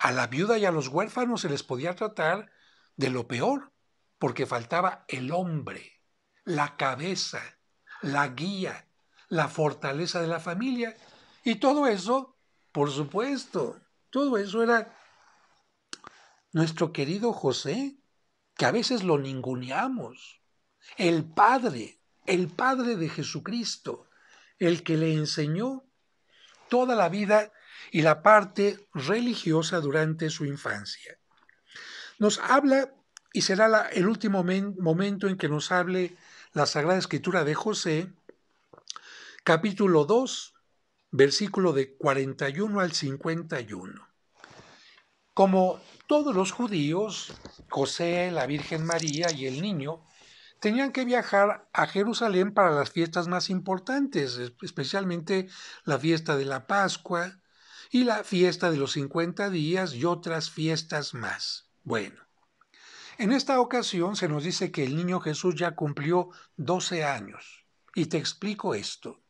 a la viuda y a los huérfanos se les podía tratar de lo peor, porque faltaba el hombre, la cabeza, la guía, la fortaleza de la familia. Y todo eso, por supuesto, todo eso era nuestro querido José, que a veces lo ninguneamos. El padre, el Padre de Jesucristo, el que le enseñó toda la vida y la parte religiosa durante su infancia. Nos habla, y será el último momento en que nos hable la Sagrada Escritura de José, capítulo 2, versículo de 41 al 51. Como todos los judíos, José, la Virgen María y el niño tenían que viajar a Jerusalén para las fiestas más importantes, especialmente la fiesta de la Pascua y la fiesta de los 50 días y otras fiestas más. Bueno, en esta ocasión se nos dice que el niño Jesús ya cumplió 12 años. Y te explico esto.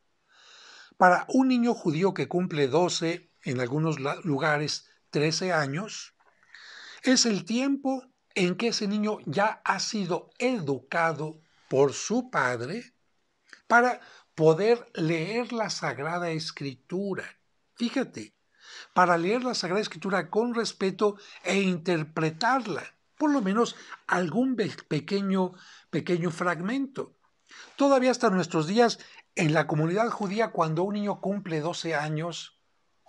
Para un niño judío que cumple 12, en algunos lugares 13 años, es el tiempo en que ese niño ya ha sido educado por su padre para poder leer la Sagrada Escritura. Fíjate, para leer la Sagrada Escritura con respeto e interpretarla, por lo menos algún pequeño, pequeño fragmento. Todavía hasta nuestros días, en la comunidad judía, cuando un niño cumple 12 años,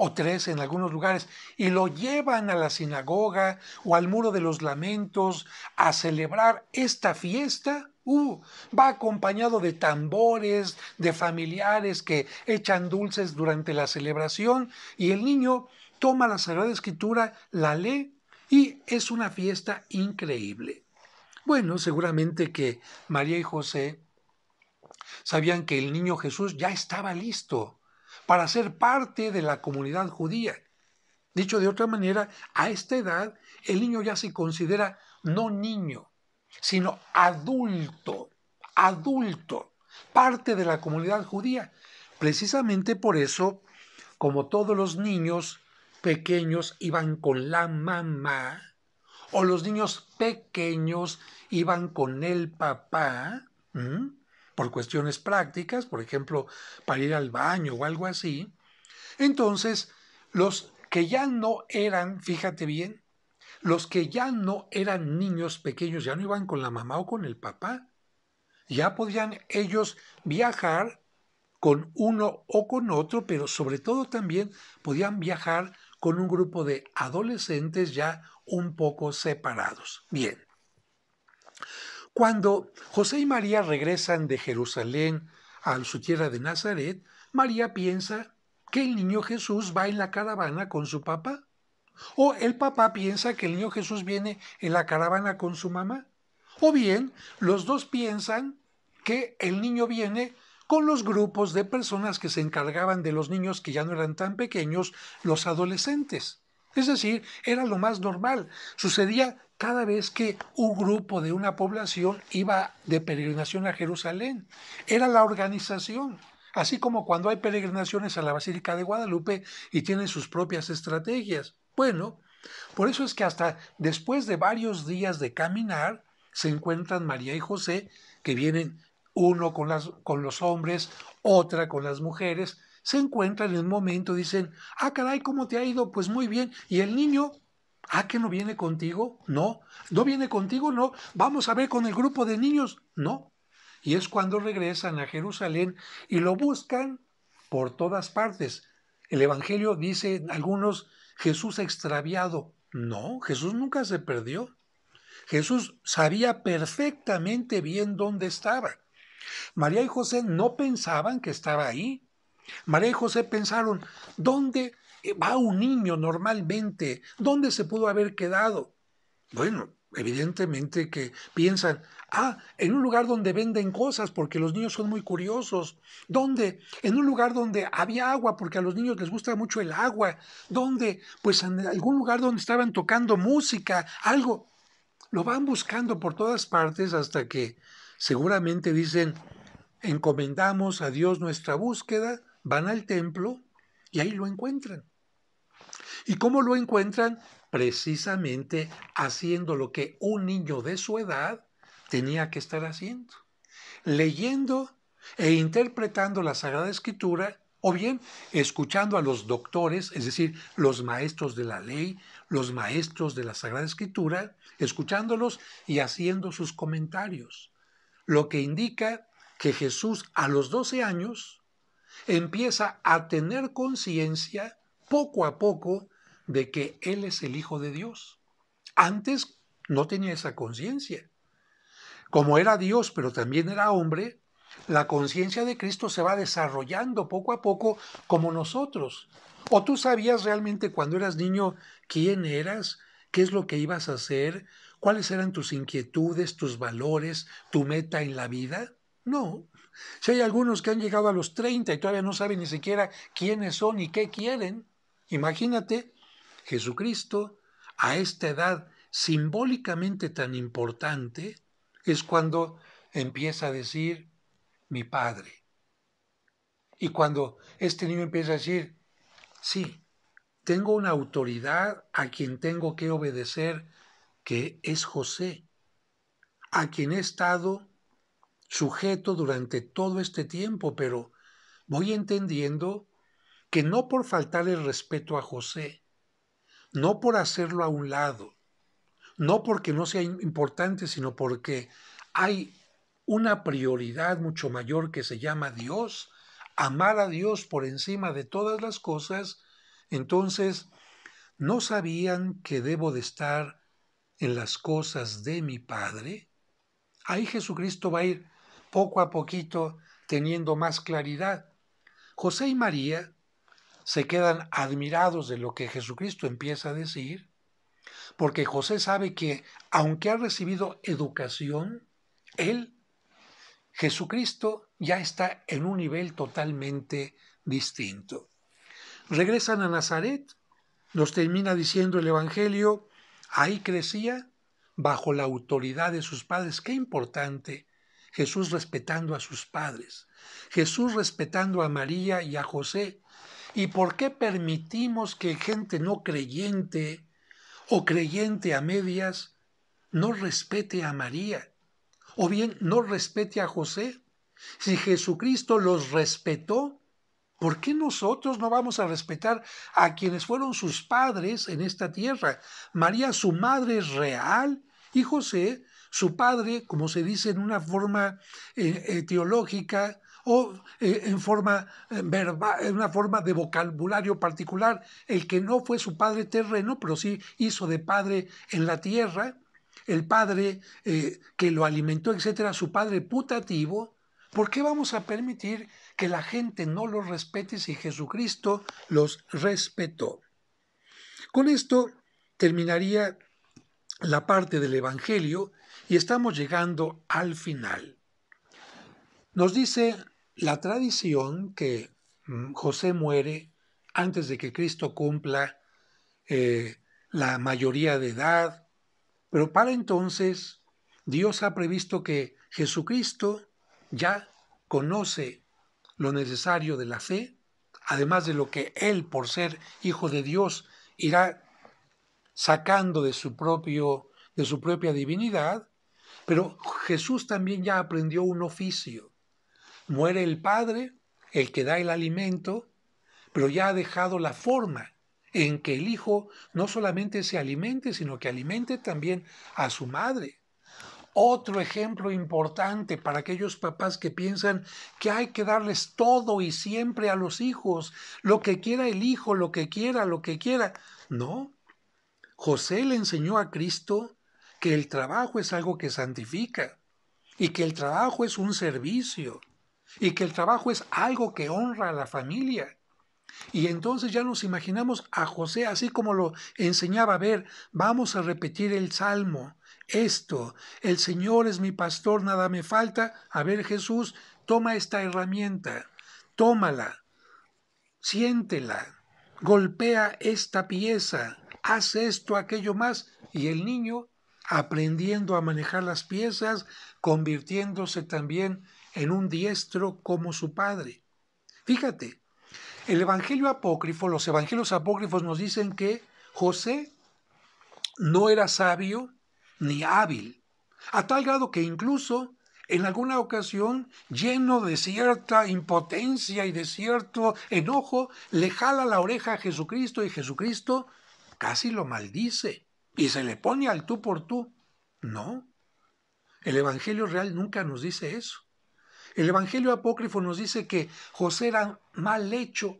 o tres en algunos lugares, y lo llevan a la sinagoga o al muro de los lamentos a celebrar esta fiesta, uh, va acompañado de tambores, de familiares que echan dulces durante la celebración, y el niño toma la Sagrada Escritura, la lee, y es una fiesta increíble. Bueno, seguramente que María y José sabían que el niño Jesús ya estaba listo para ser parte de la comunidad judía. Dicho de otra manera, a esta edad el niño ya se considera no niño, sino adulto, adulto, parte de la comunidad judía. Precisamente por eso, como todos los niños pequeños iban con la mamá, o los niños pequeños iban con el papá, por cuestiones prácticas, por ejemplo, para ir al baño o algo así, entonces los que ya no eran, fíjate bien, los que ya no eran niños pequeños, ya no iban con la mamá o con el papá, ya podían ellos viajar con uno o con otro, pero sobre todo también podían viajar con un grupo de adolescentes ya un poco separados. Bien, cuando José y María regresan de Jerusalén a su tierra de Nazaret, María piensa que el niño Jesús va en la caravana con su papá. O el papá piensa que el niño Jesús viene en la caravana con su mamá. O bien los dos piensan que el niño viene con los grupos de personas que se encargaban de los niños que ya no eran tan pequeños, los adolescentes. Es decir, era lo más normal. Sucedía cada vez que un grupo de una población iba de peregrinación a Jerusalén. Era la organización. Así como cuando hay peregrinaciones a la Basílica de Guadalupe y tienen sus propias estrategias. Bueno, por eso es que hasta después de varios días de caminar, se encuentran María y José, que vienen uno con, las, con los hombres, otra con las mujeres, se encuentran en un momento, dicen, ah, caray, ¿cómo te ha ido? Pues muy bien. ¿Y el niño? ¿Ah, que no viene contigo? No. ¿No viene contigo? No. Vamos a ver con el grupo de niños. No. Y es cuando regresan a Jerusalén y lo buscan por todas partes. El Evangelio dice algunos, Jesús extraviado. No, Jesús nunca se perdió. Jesús sabía perfectamente bien dónde estaba. María y José no pensaban que estaba ahí. María y José pensaron, ¿dónde eh, va un niño normalmente, ¿dónde se pudo haber quedado? Bueno, evidentemente que piensan, ah, en un lugar donde venden cosas, porque los niños son muy curiosos. ¿Dónde? En un lugar donde había agua, porque a los niños les gusta mucho el agua. ¿Dónde? Pues en algún lugar donde estaban tocando música, algo. Lo van buscando por todas partes hasta que seguramente dicen, encomendamos a Dios nuestra búsqueda, van al templo y ahí lo encuentran. ¿Y cómo lo encuentran? Precisamente haciendo lo que un niño de su edad tenía que estar haciendo, leyendo e interpretando la Sagrada Escritura o bien escuchando a los doctores, es decir, los maestros de la ley, los maestros de la Sagrada Escritura, escuchándolos y haciendo sus comentarios. Lo que indica que Jesús a los 12 años empieza a tener conciencia poco a poco de que Él es el Hijo de Dios. Antes no tenía esa conciencia. Como era Dios, pero también era hombre, la conciencia de Cristo se va desarrollando poco a poco como nosotros. ¿O tú sabías realmente cuando eras niño quién eras? ¿Qué es lo que ibas a hacer? ¿Cuáles eran tus inquietudes, tus valores, tu meta en la vida? No. Si hay algunos que han llegado a los 30 y todavía no saben ni siquiera quiénes son y qué quieren, imagínate Jesucristo, a esta edad simbólicamente tan importante, es cuando empieza a decir mi padre. Y cuando este niño empieza a decir, sí, tengo una autoridad a quien tengo que obedecer, que es José, a quien he estado sujeto durante todo este tiempo, pero voy entendiendo que no por faltar el respeto a José, no por hacerlo a un lado, no porque no sea importante, sino porque hay una prioridad mucho mayor que se llama Dios, amar a Dios por encima de todas las cosas, entonces no sabían que debo de estar en las cosas de mi Padre. Ahí Jesucristo va a ir poco a poquito teniendo más claridad. José y María se quedan admirados de lo que Jesucristo empieza a decir, porque José sabe que aunque ha recibido educación, él, Jesucristo, ya está en un nivel totalmente distinto. Regresan a Nazaret, nos termina diciendo el Evangelio, ahí crecía bajo la autoridad de sus padres. Qué importante, Jesús respetando a sus padres, Jesús respetando a María y a José, ¿Y por qué permitimos que gente no creyente o creyente a medias no respete a María? O bien no respete a José. Si Jesucristo los respetó, ¿por qué nosotros no vamos a respetar a quienes fueron sus padres en esta tierra? María, su madre real, y José, su padre, como se dice en una forma eh, eh, teológica, o eh, en forma eh, verbal, en una forma de vocabulario particular, el que no fue su padre terreno, pero sí hizo de padre en la tierra, el padre eh, que lo alimentó, etcétera, su padre putativo, ¿por qué vamos a permitir que la gente no los respete si Jesucristo los respetó? Con esto terminaría la parte del Evangelio y estamos llegando al final. Nos dice la tradición que mm, José muere antes de que Cristo cumpla eh, la mayoría de edad, pero para entonces Dios ha previsto que Jesucristo ya conoce lo necesario de la fe, además de lo que Él, por ser Hijo de Dios, irá sacando de su, propio, de su propia divinidad, pero Jesús también ya aprendió un oficio Muere el padre, el que da el alimento, pero ya ha dejado la forma en que el hijo no solamente se alimente, sino que alimente también a su madre. Otro ejemplo importante para aquellos papás que piensan que hay que darles todo y siempre a los hijos, lo que quiera el hijo, lo que quiera, lo que quiera. No, José le enseñó a Cristo que el trabajo es algo que santifica y que el trabajo es un servicio y que el trabajo es algo que honra a la familia. Y entonces ya nos imaginamos a José así como lo enseñaba a ver, vamos a repetir el salmo, esto, el Señor es mi pastor, nada me falta. A ver Jesús, toma esta herramienta, tómala, siéntela, golpea esta pieza, haz esto, aquello más. Y el niño aprendiendo a manejar las piezas, convirtiéndose también en, en un diestro como su Padre. Fíjate, el Evangelio apócrifo, los Evangelios apócrifos nos dicen que José no era sabio ni hábil, a tal grado que incluso en alguna ocasión, lleno de cierta impotencia y de cierto enojo, le jala la oreja a Jesucristo y Jesucristo casi lo maldice y se le pone al tú por tú. No, el Evangelio real nunca nos dice eso. El Evangelio apócrifo nos dice que José era mal hecho,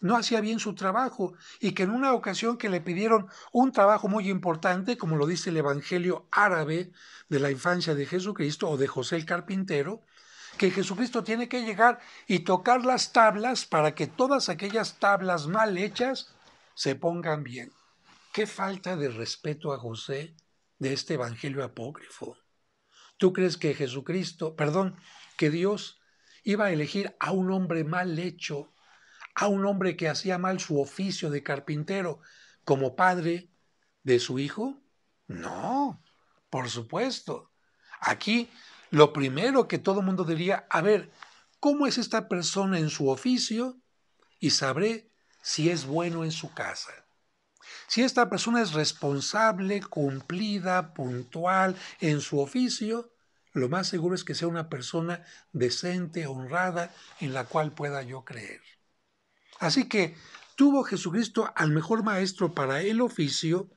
no hacía bien su trabajo y que en una ocasión que le pidieron un trabajo muy importante, como lo dice el Evangelio árabe de la infancia de Jesucristo o de José el carpintero, que Jesucristo tiene que llegar y tocar las tablas para que todas aquellas tablas mal hechas se pongan bien. Qué falta de respeto a José de este Evangelio apócrifo. ¿Tú crees que Jesucristo, perdón, que Dios iba a elegir a un hombre mal hecho, a un hombre que hacía mal su oficio de carpintero como padre de su hijo? No, por supuesto. Aquí lo primero que todo mundo diría, a ver, ¿cómo es esta persona en su oficio? Y sabré si es bueno en su casa. Si esta persona es responsable, cumplida, puntual en su oficio, lo más seguro es que sea una persona decente, honrada, en la cual pueda yo creer. Así que tuvo Jesucristo al mejor maestro para el oficio,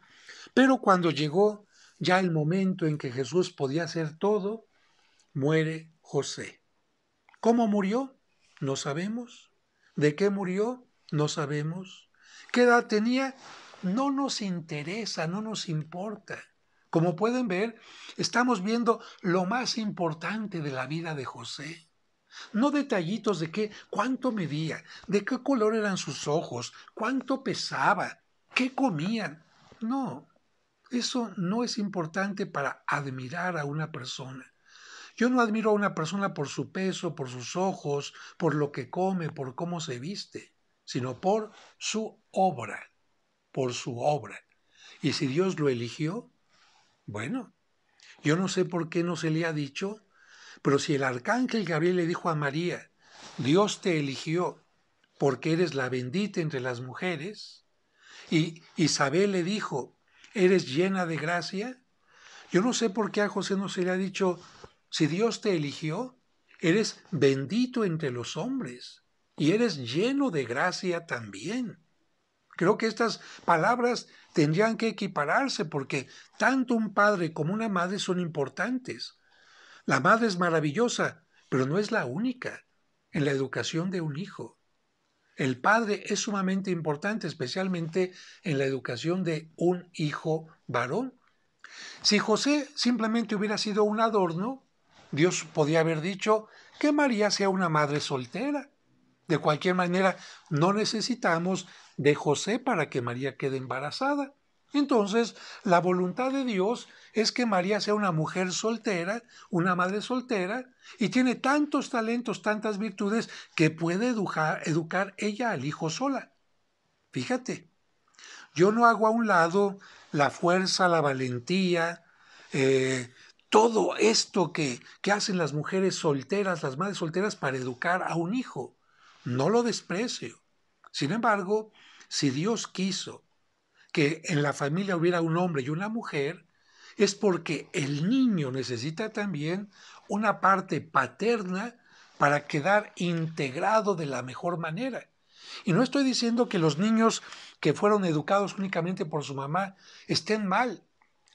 pero cuando llegó ya el momento en que Jesús podía hacer todo, muere José. ¿Cómo murió? No sabemos. ¿De qué murió? No sabemos. ¿Qué edad tenía? No nos interesa, no nos importa. Como pueden ver, estamos viendo lo más importante de la vida de José. No detallitos de qué, cuánto medía, de qué color eran sus ojos, cuánto pesaba, qué comían. No, eso no es importante para admirar a una persona. Yo no admiro a una persona por su peso, por sus ojos, por lo que come, por cómo se viste, sino por su obra, por su obra. Y si Dios lo eligió, bueno, yo no sé por qué no se le ha dicho, pero si el arcángel Gabriel le dijo a María, Dios te eligió porque eres la bendita entre las mujeres, y Isabel le dijo, eres llena de gracia, yo no sé por qué a José no se le ha dicho, si Dios te eligió, eres bendito entre los hombres y eres lleno de gracia también. Creo que estas palabras tendrían que equipararse porque tanto un padre como una madre son importantes. La madre es maravillosa, pero no es la única en la educación de un hijo. El padre es sumamente importante, especialmente en la educación de un hijo varón. Si José simplemente hubiera sido un adorno, Dios podía haber dicho que María sea una madre soltera. De cualquier manera, no necesitamos de José para que María quede embarazada. Entonces, la voluntad de Dios es que María sea una mujer soltera, una madre soltera, y tiene tantos talentos, tantas virtudes, que puede educar, ella al hijo sola. Fíjate, yo no hago a un lado la fuerza, la valentía, eh, todo esto que, que hacen las mujeres solteras, las madres solteras, para educar a un hijo. No lo desprecio. Sin embargo, si Dios quiso que en la familia hubiera un hombre y una mujer, es porque el niño necesita también una parte paterna para quedar integrado de la mejor manera. Y no estoy diciendo que los niños que fueron educados únicamente por su mamá estén mal.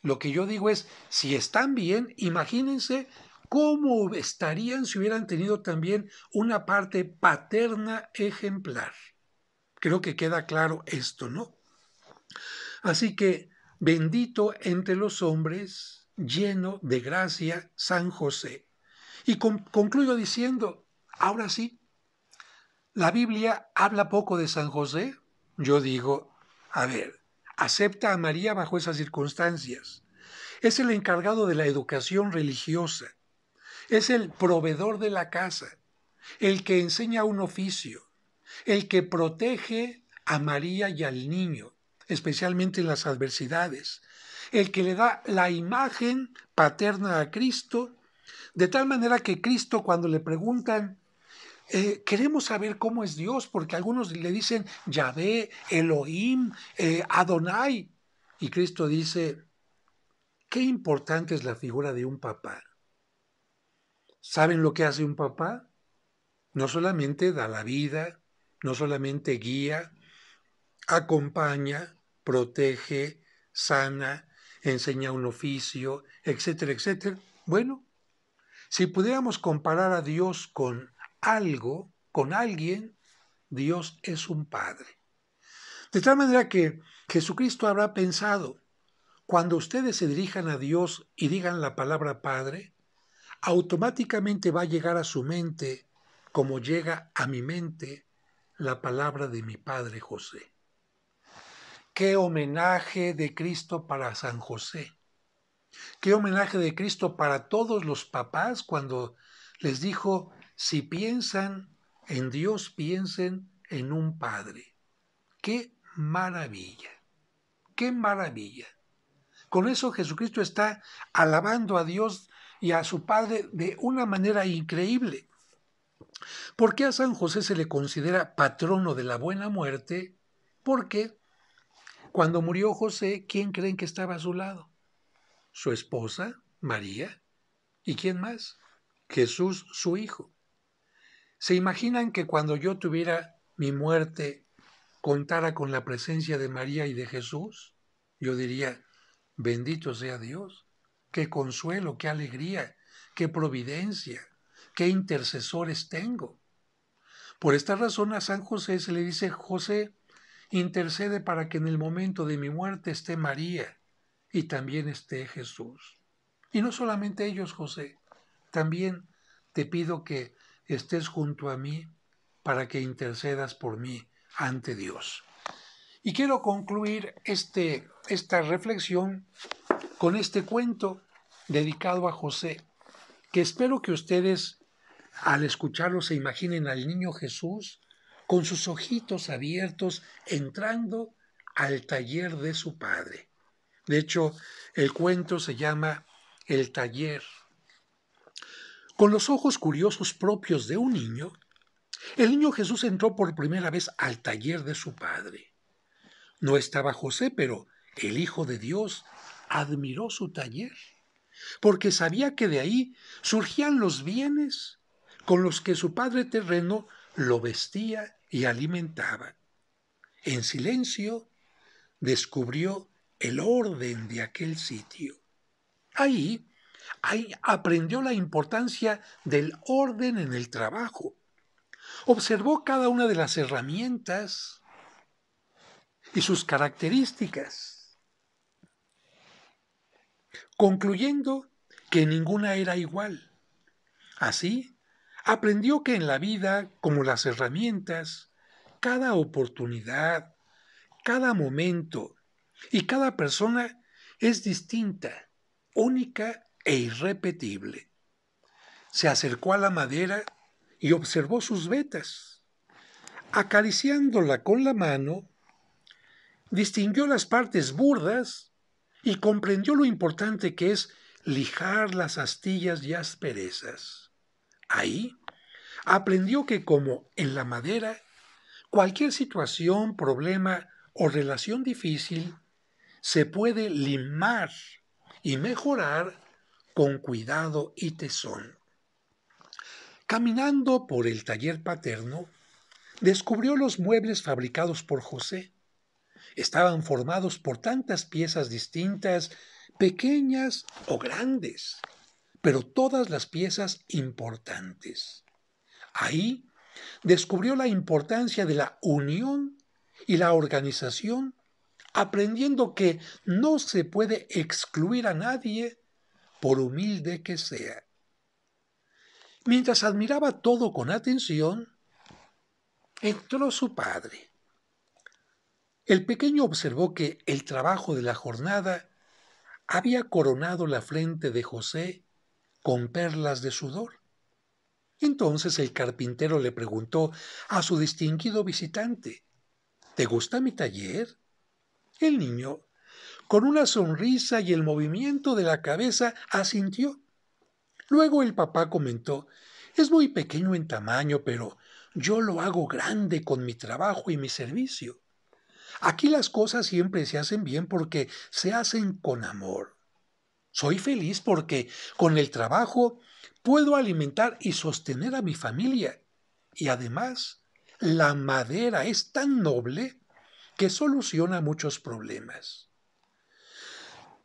Lo que yo digo es, si están bien, imagínense cómo estarían si hubieran tenido también una parte paterna ejemplar. Creo que queda claro esto, ¿no? Así que bendito entre los hombres, lleno de gracia, San José. Y concluyo diciendo, ahora sí, la Biblia habla poco de San José. Yo digo, a ver, acepta a María bajo esas circunstancias. Es el encargado de la educación religiosa. Es el proveedor de la casa, el que enseña un oficio, el que protege a María y al niño, especialmente en las adversidades, el que le da la imagen paterna a Cristo, de tal manera que Cristo cuando le preguntan, eh, queremos saber cómo es Dios, porque algunos le dicen Yahvé, Elohim, eh, Adonai, y Cristo dice, qué importante es la figura de un papá. ¿Saben lo que hace un papá? No solamente da la vida, no solamente guía, acompaña, protege, sana, enseña un oficio, etcétera, etcétera. Bueno, si pudiéramos comparar a Dios con algo, con alguien, Dios es un Padre. De tal manera que Jesucristo habrá pensado, cuando ustedes se dirijan a Dios y digan la palabra Padre, automáticamente va a llegar a su mente como llega a mi mente la palabra de mi padre José. Qué homenaje de Cristo para San José. Qué homenaje de Cristo para todos los papás cuando les dijo, si piensan en Dios, piensen en un Padre. Qué maravilla. Qué maravilla. Con eso Jesucristo está alabando a Dios y a su Padre de una manera increíble. ¿Por qué a San José se le considera patrono de la buena muerte? Porque cuando murió José, ¿quién creen que estaba a su lado? Su esposa, María. ¿Y quién más? Jesús, su hijo. ¿Se imaginan que cuando yo tuviera mi muerte contara con la presencia de María y de Jesús? Yo diría, bendito sea Dios, qué consuelo, qué alegría, qué providencia, qué intercesores tengo. Por esta razón a San José se le dice, José, intercede para que en el momento de mi muerte esté María y también esté Jesús. Y no solamente ellos, José, también te pido que estés junto a mí para que intercedas por mí ante Dios. Y quiero concluir este, esta reflexión con este cuento dedicado a José, que espero que ustedes al escucharlo se imaginen al niño Jesús con sus ojitos abiertos entrando al taller de su padre. De hecho, el cuento se llama El taller. Con los ojos curiosos propios de un niño, el niño Jesús entró por primera vez al taller de su padre. No estaba José, pero el Hijo de Dios admiró su taller, porque sabía que de ahí surgían los bienes con los que su padre terreno lo vestía y alimentaba. En silencio descubrió el orden de aquel sitio. Ahí, ahí aprendió la importancia del orden en el trabajo. Observó cada una de las herramientas y sus características, concluyendo que ninguna era igual. Así, Aprendió que en la vida, como las herramientas, cada oportunidad, cada momento y cada persona es distinta, única e irrepetible. Se acercó a la madera y observó sus vetas. Acariciándola con la mano, distinguió las partes burdas y comprendió lo importante que es lijar las astillas y asperezas. Ahí aprendió que como en la madera, cualquier situación, problema o relación difícil se puede limar y mejorar con cuidado y tesón. Caminando por el taller paterno, descubrió los muebles fabricados por José. Estaban formados por tantas piezas distintas, pequeñas o grandes, pero todas las piezas importantes. Ahí descubrió la importancia de la unión y la organización, aprendiendo que no se puede excluir a nadie, por humilde que sea. Mientras admiraba todo con atención, entró su padre. El pequeño observó que el trabajo de la jornada había coronado la frente de José con perlas de sudor. Entonces el carpintero le preguntó a su distinguido visitante, ¿Te gusta mi taller? El niño, con una sonrisa y el movimiento de la cabeza, asintió. Luego el papá comentó, es muy pequeño en tamaño, pero yo lo hago grande con mi trabajo y mi servicio. Aquí las cosas siempre se hacen bien porque se hacen con amor. Soy feliz porque con el trabajo puedo alimentar y sostener a mi familia. Y además, la madera es tan noble que soluciona muchos problemas.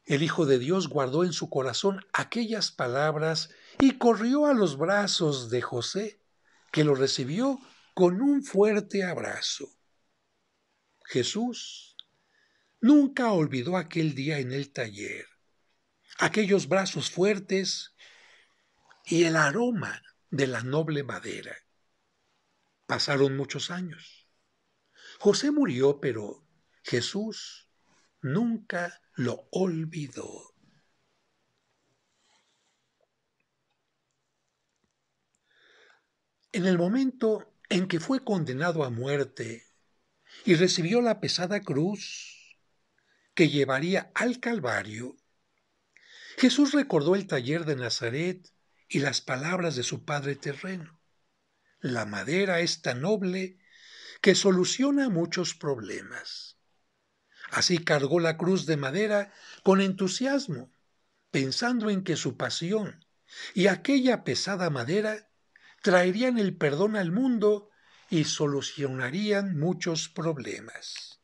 El Hijo de Dios guardó en su corazón aquellas palabras y corrió a los brazos de José, que lo recibió con un fuerte abrazo. Jesús nunca olvidó aquel día en el taller aquellos brazos fuertes y el aroma de la noble madera. Pasaron muchos años. José murió, pero Jesús nunca lo olvidó. En el momento en que fue condenado a muerte y recibió la pesada cruz que llevaría al Calvario, Jesús recordó el taller de Nazaret y las palabras de su Padre terreno. La madera es tan noble que soluciona muchos problemas. Así cargó la cruz de madera con entusiasmo, pensando en que su pasión y aquella pesada madera traerían el perdón al mundo y solucionarían muchos problemas.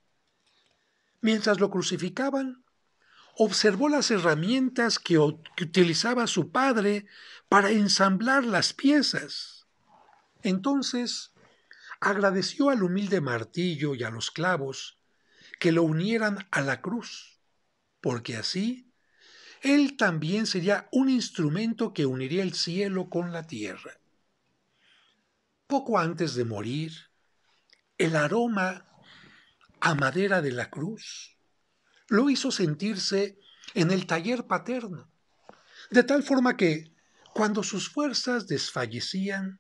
Mientras lo crucificaban, observó las herramientas que, utilizaba su padre para ensamblar las piezas. Entonces, agradeció al humilde martillo y a los clavos que lo unieran a la cruz, porque así él también sería un instrumento que uniría el cielo con la tierra. Poco antes de morir, el aroma a madera de la cruz lo hizo sentirse en el taller paterno, de tal forma que, cuando sus fuerzas desfallecían,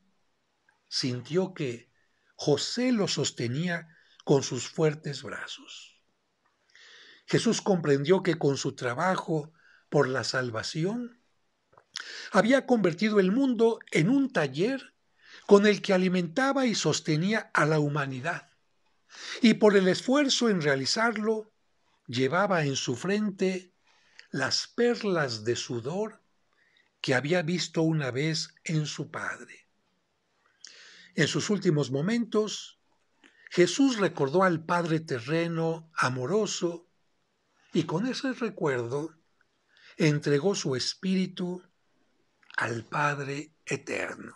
sintió que José lo sostenía con sus fuertes brazos. Jesús comprendió que con su trabajo por la salvación había convertido el mundo en un taller con el que alimentaba y sostenía a la humanidad, y por el esfuerzo en realizarlo llevaba en su frente las perlas de sudor que había visto una vez en su padre. En sus últimos momentos, Jesús recordó al Padre terreno amoroso y con ese recuerdo entregó su espíritu al Padre eterno.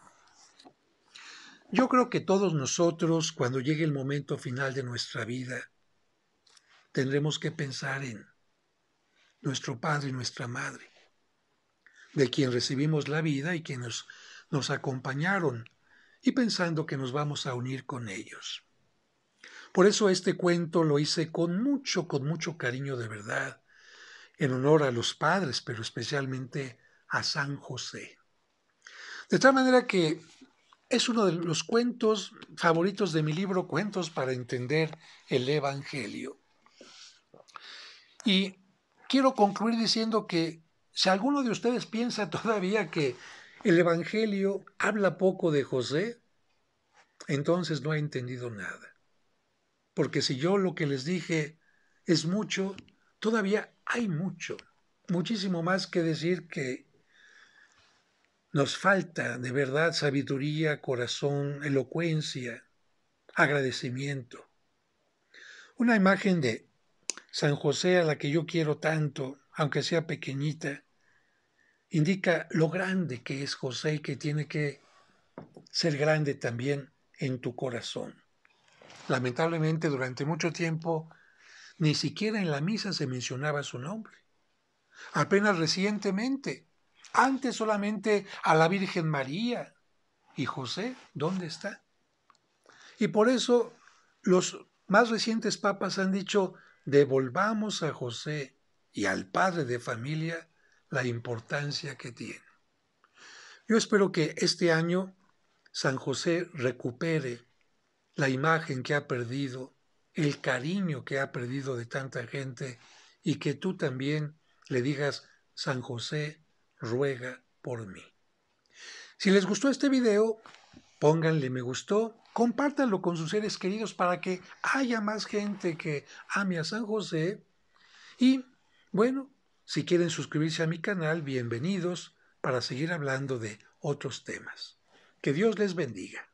Yo creo que todos nosotros, cuando llegue el momento final de nuestra vida, tendremos que pensar en nuestro Padre y nuestra Madre, de quien recibimos la vida y quienes nos acompañaron, y pensando que nos vamos a unir con ellos. Por eso este cuento lo hice con mucho, con mucho cariño de verdad, en honor a los padres, pero especialmente a San José. De tal manera que es uno de los cuentos favoritos de mi libro Cuentos para entender el Evangelio. Y quiero concluir diciendo que si alguno de ustedes piensa todavía que el Evangelio habla poco de José, entonces no ha entendido nada. Porque si yo lo que les dije es mucho, todavía hay mucho, muchísimo más que decir que nos falta de verdad sabiduría, corazón, elocuencia, agradecimiento. Una imagen de San José a la que yo quiero tanto, aunque sea pequeñita, indica lo grande que es José y que tiene que ser grande también en tu corazón. Lamentablemente durante mucho tiempo ni siquiera en la misa se mencionaba su nombre. Apenas recientemente, antes solamente a la Virgen María. ¿Y José dónde está? Y por eso los más recientes papas han dicho, devolvamos a José y al padre de familia la importancia que tiene. Yo espero que este año San José recupere la imagen que ha perdido, el cariño que ha perdido de tanta gente y que tú también le digas, San José ruega por mí. Si les gustó este video, pónganle me gustó, compártanlo con sus seres queridos para que haya más gente que ame a San José. Y bueno, si quieren suscribirse a mi canal, bienvenidos para seguir hablando de otros temas. Que Dios les bendiga.